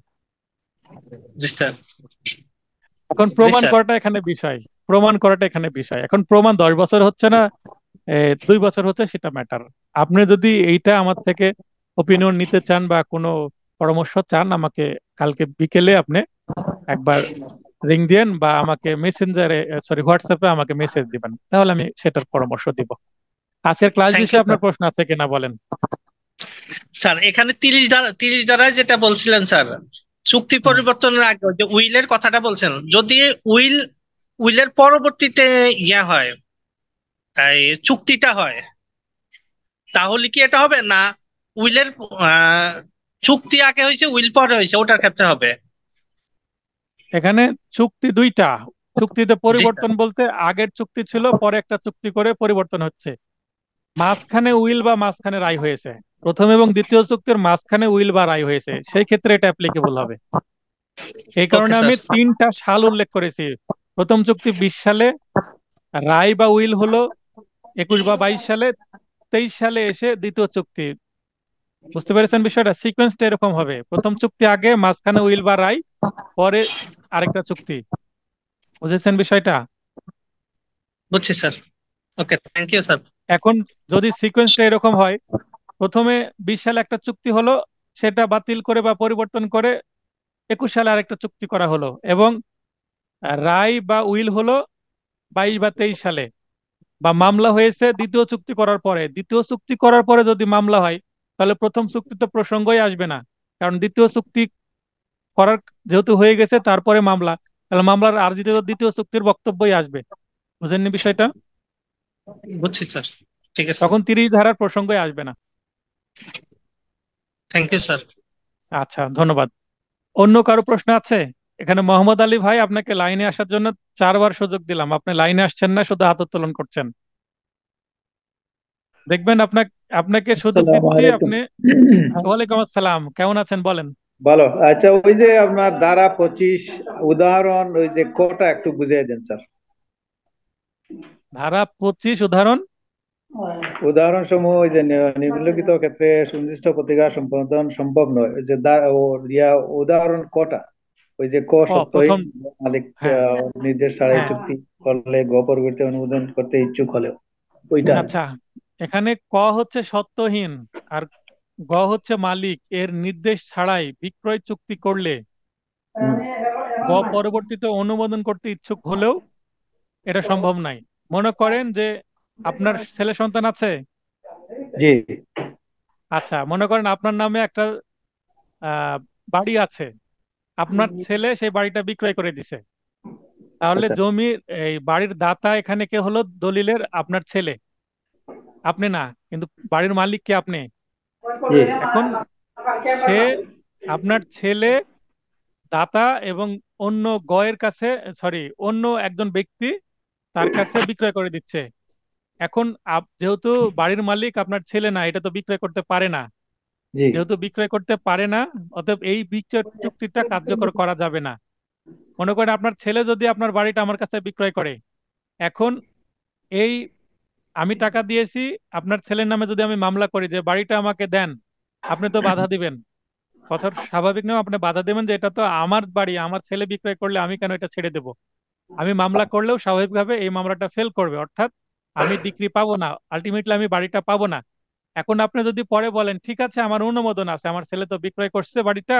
এখন প্রমাণ করাটা এখানে বিষয় প্রমাণ করাটা এখানে বিষয় এখন প্রমাণ দশ বছর হচ্ছে না দুই বছর হচ্ছে সেটা ম্যাটার আপনি যদি এইটা আমার থেকে ওপিনিয়ন নিতে চান বা কোনো পরামর্শ চান আমাকে কালকে বিকেলে আপনি একবার রিং দিয়েন বা আমাকে মেসেঞ্জারে সরি হোয়াটসঅ্যাপে আমাকে মেসেজ দিবেন তাহলে আমি সেটার পরামর্শ দিব আজকের ক্লাস বিষয়ে আপনার প্রশ্ন আছে কিনা বলেন
স্যার এখানে তিরিশ দ্বারা তিরিশ দ্বারায় যেটা বলছিলেন স্যার চুক্তি পরিবর্তনের আগে যে উইলের কথাটা বলছেন যদি উইল উইলের পরবর্তীতে ইয়া হয় এই চুক্তিটা হয় তাহলে কি এটা হবে না উইলের চুক্তি আগে হয়েছে উইল পরে হয়েছে ওটার ক্ষেত্রে হবে
এখানে চুক্তি দুইটা চুক্তিতে পরিবর্তন বলতে আগের চুক্তি ছিল পরে একটা চুক্তি করে পরিবর্তন হচ্ছে মাঝখানে উইল বা মাঝখানে রায় হয়েছে প্রথম এবং দ্বিতীয় চুক্তির মাঝখানে উইল বা রায় হয়েছে সেই ক্ষেত্রে এটা অ্যাপ্লিকেবল হবে এই কারণে আমি তিনটা সাল উল্লেখ করেছি প্রথম চুক্তি বিশ সালে রায় বা উইল হলো একুশ বা বাইশ সালে তেইশ সালে এসে দ্বিতীয় চুক্তি বুঝতে পেরেছেন বিষয়টা সিকোয়েন্সটা এরকম হবে প্রথম চুক্তি আগে মাঝখানে উইল বা রায় পরে আরেকটা চুক্তি বুঝেছেন বিষয়টা বুঝছি sir okay thank you sir এখন যদি সিকোয়েন্সটা এরকম হয় প্রথমে বিশ সালে একটা চুক্তি হলো সেটা বাতিল করে বা পরিবর্তন করে একুশ সালে আরেকটা চুক্তি করা হলো এবং রায় বা উইল হলো বাইশ বা তেইশ সালে বা মামলা হয়েছে দ্বিতীয় চুক্তি করার পরে দ্বিতীয় চুক্তি করার পরে যদি মামলা হয় তাহলে প্রথম তো প্রসঙ্গই আসবে না কারণ দ্বিতীয় চুক্তি করার যেহেতু হয়ে গেছে তারপরে মামলা তাহলে মামলার যদি দ্বিতীয় চুক্তির বক্তব্যই আসবে বুঝেননি বিষয়টা বুঝছি স্যার ঠিক আছে তখন তিরিশ ধারার প্রসঙ্গই আসবে না থ্যাংক ইউ স্যার আচ্ছা ধন্যবাদ অন্য কারো প্রশ্ন আছে এখানে মোহাম্মদ আলী ভাই আপনাকে লাইনে আসার জন্য চারবার সুযোগ দিলাম আপনি লাইনে আসছেন না শুধু হাত উত্তোলন করছেন দেখবেন আপনাকে আপনাকে সুযোগ দিচ্ছি আপনি ওয়ালাইকুম আসসালাম কেমন আছেন বলেন
ভালো আচ্ছা ওই যে আপনার
দ্বারা পঁচিশ উদাহরণ ওই যে কোটা একটু বুঝিয়ে দেন স্যার ধারা পঁচিশ উদাহরণ উদাহরণ সমূহ ওই যে নিম্নলিখিত ক্ষেত্রে সুনির্দিষ্ট প্রতিকার সম্পাদন সম্ভব নয় যে উদাহরণ কটা ওই যে ক মালিক হ্যাঁ। নিজের সারাই হ্যাঁ। চুক্তি করলে গ পরবর্তী অনুমোদন করতে ইচ্ছুক হলেও ওইটা আচ্ছা এখানে ক হচ্ছে সত্যহীন আর গ হচ্ছে মালিক এর নির্দেশ ছাড়াই বিক্রয় চুক্তি করলে গ পরবর্তীতে অনুমোদন করতে ইচ্ছুক হলেও এটা সম্ভব নাই মনে করেন যে আপনার ছেলে সন্তান আছে জি আচ্ছা মনে করেন আপনার নামে একটা বাড়ি আছে আপনার ছেলে সেই বাড়িটা বিক্রয় করে দিছে তাহলে আচ্ছা। জমির এই বাড়ির দাতা এখানে কে হলো দলিলের আপনার ছেলে আপনি না কিন্তু বাড়ির মালিক কে আপনি এখন সে আপনার ছেলে দাতা এবং অন্য গয়ের কাছে সরি অন্য একজন ব্যক্তি তার কাছে বিক্রয় করে দিচ্ছে এখন যেহেতু বাড়ির মালিক আপনার ছেলে না এটা তো বিক্রয় করতে পারে না জি যেহেতু বিক্রয় করতে পারে না অতএব এই বিক্রয় চুক্তিটা কার্যকর করা যাবে না মনে করেন আপনার ছেলে যদি আপনার বাড়িটা আমার কাছে বিক্রয় করে এখন এই আমি টাকা দিয়েছি আপনার ছেলের নামে যদি আমি মামলা করি যে বাড়িটা আমাকে দেন আপনি তো বাধা দিবেন কথা স্বাভাবিক নয় আপনি বাধা দেবেন যে এটা তো আমার বাড়ি আমার ছেলে বিক্রয় করলে আমি কেন এটা ছেড়ে দেব আমি মামলা করলেও স্বাভাবিকভাবে এই মামলাটা ফেল করবে অর্থাৎ আমি ডিগ্রি পাবো না আলটিমেটলি আমি বাড়িটা পাবো না এখন আপনি যদি পরে বলেন ঠিক আছে আমার অনুমোদন আছে আমার ছেলে তো বিক্রয় করছে বাড়িটা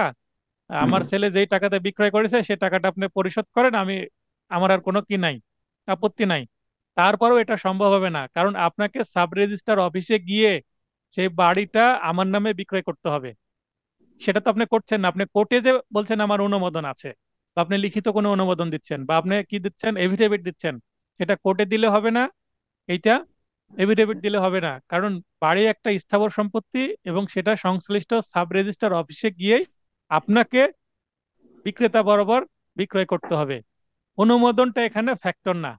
আমার ছেলে যেই টাকাতে বিক্রয় করেছে সে টাকাটা আপনি পরিশোধ করেন আমি আমার আর কোনো কি নাই আপত্তি নাই তারপরেও এটা সম্ভব হবে না কারণ আপনাকে সাব রেজিস্টার অফিসে গিয়ে সেই বাড়িটা আমার নামে বিক্রয় করতে হবে সেটা তো আপনি করছেন না আপনি কোর্টে যে বলছেন আমার অনুমোদন আছে বা আপনি লিখিত কোনো অনুমোদন দিচ্ছেন বা আপনি কি দিচ্ছেন এফিডেভিট দিচ্ছেন সেটা কোর্টে দিলে হবে না এইটা এফিডেভিট দিলে হবে না কারণ বাড়ি একটা স্থাবর সম্পত্তি এবং সেটা সংশ্লিষ্ট সাব রেজিস্টার অফিসে গিয়ে আপনাকে বিক্রেতা বরাবর বিক্রয় করতে হবে অনুমোদনটা এখানে ফ্যাক্টর না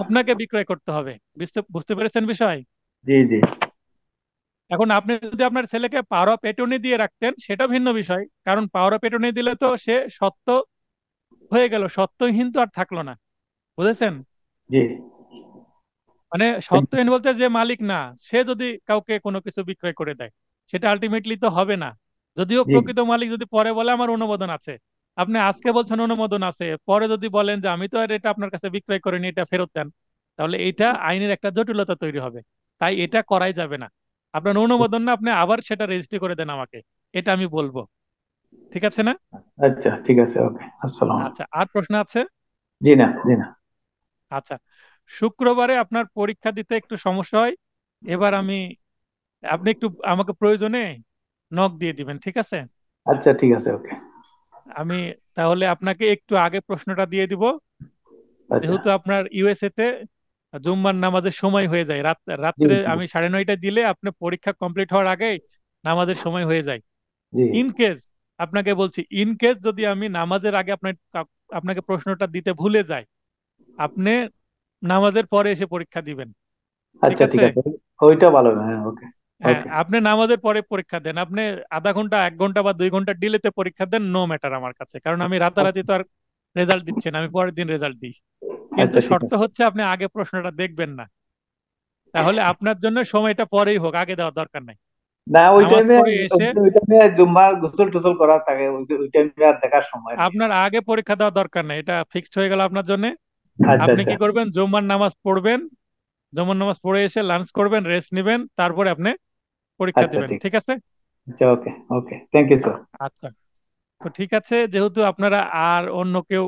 আপনাকে বিক্রয় করতে হবে বুঝতে পেরেছেন বিষয় জি জি এখন আপনি যদি আপনার ছেলেকে পাওয়ার অফ এটর্নি দিয়ে রাখতেন সেটা ভিন্ন বিষয় কারণ পাওয়ার অফ এটর্নি দিলে তো সে সত্য হয়ে গেল সত্যহীন তো আর থাকলো না বুঝেছেন জি মানে সত্য বলতে যে মালিক না সে যদি কাউকে কোনো কিছু বিক্রয় করে দেয় সেটা আলটিমেটলি তো হবে না যদিও প্রকৃত মালিক যদি পরে বলে আমার অনুমোদন আছে আপনি আজকে বলছেন অনুমোদন আছে পরে যদি বলেন যে আমি তো আর এটা আপনার কাছে বিক্রয় করিনি এটা ফেরত দেন তাহলে এটা আইনের একটা জটিলতা তৈরি হবে তাই এটা করাই যাবে না আপনার অনুমোদন না আপনি আবার সেটা রেজিস্ট্রি করে দেন আমাকে এটা আমি বলবো ঠিক আছে না আচ্ছা ঠিক আছে ওকে আসসালাম আচ্ছা আর প্রশ্ন আছে জি না জি না আচ্ছা শুক্রবারে আপনার পরীক্ষা দিতে একটু সমস্যা হয় এবার আমি আপনি একটু আমাকে প্রয়োজনে নক দিয়ে দিবেন ঠিক আছে আচ্ছা ঠিক আছে ওকে আমি তাহলে আপনাকে একটু আগে প্রশ্নটা দিয়ে দিব আচ্ছা। যেহেতু আপনার ইউএসএ তে জুম্মার নামাজের সময় হয়ে যায় রাত রাত্রে আমি সাড়ে নয়টায় দিলে আপনার পরীক্ষা কমপ্লিট হওয়ার আগে নামাজের সময় হয়ে যায় ইন কেস আপনাকে বলছি ইন কেস যদি আমি নামাজের আগে আপনার আপনাকে প্রশ্নটা দিতে ভুলে যাই আপনি নামাজের পরে এসে পরীক্ষা দিবেন আচ্ছা ঠিক আছে ওইটা ভালো হ্যাঁ, হ্যাঁ ওকে আপনি নামাজের পরে পরীক্ষা দেন আপনি আধা ঘন্টা এক ঘন্টা বা দুই ঘন্টা ডিলেতে পরীক্ষা দেন নো ম্যাটার আমার কাছে কারণ আমি রাতারাতি তো আর রেজাল্ট দিচ্ছেন আমি পরের দিন রেজাল্ট দিই আচ্ছা, কিন্তু শর্ত হচ্ছে আপনি আগে প্রশ্নটা দেখবেন না তাহলে আপনার জন্য সময়টা পরেই হোক আগে দেওয়ার দরকার নাই
না ওই টাইমে ওই টাইমে গোসল টোসল করার থাকে ওই টাইমে আর দেখার সময়
আপনার আগে পরীক্ষা দেওয়ার দরকার নাই এটা ফিক্সড হয়ে গেল আপনার জন্য আচ্ছা, আপনি আচ্ছা। কি করবেন জুম্মার নামাজ পড়বেন জুম্মার নামাজ পড়ে এসে লাঞ্চ করবেন রেস্ট নেবেন তারপরে আপনি পরীক্ষা আচ্ছা, দেবেন ঠিক আছে
okay okay thank you sir
আচ্ছা তো ঠিক আছে যেহেতু আপনারা আর অন্য কেউ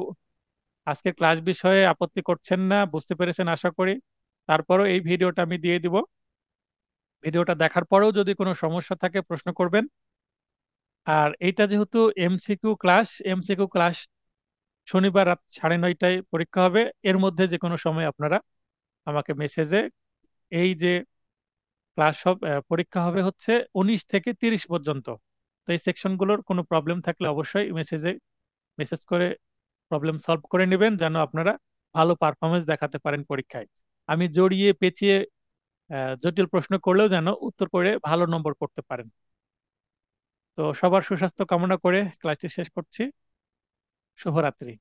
আজকে ক্লাস বিষয়ে আপত্তি করছেন না বুঝতে পেরেছেন আশা করি তারপরও এই ভিডিওটা আমি দিয়ে দিব ভিডিওটা দেখার পরেও যদি কোনো সমস্যা থাকে প্রশ্ন করবেন আর এইটা যেহেতু এমসিকিউ ক্লাস এমসিকিউ ক্লাস শনিবার রাত সাড়ে নয়টায় পরীক্ষা হবে এর মধ্যে যে কোনো সময় আপনারা আমাকে মেসেজে এই যে ক্লাস পরীক্ষা হবে হচ্ছে উনিশ থেকে তিরিশ পর্যন্ত তো এই সেকশনগুলোর কোনো প্রবলেম থাকলে অবশ্যই মেসেজে মেসেজ করে প্রবলেম সলভ করে নেবেন যেন আপনারা ভালো পারফরমেন্স দেখাতে পারেন পরীক্ষায় আমি জড়িয়ে পেঁচিয়ে জটিল প্রশ্ন করলেও যেন উত্তর করে ভালো নম্বর করতে পারেন তো সবার সুস্বাস্থ্য কামনা করে ক্লাসটি শেষ করছি শুভরাত্রি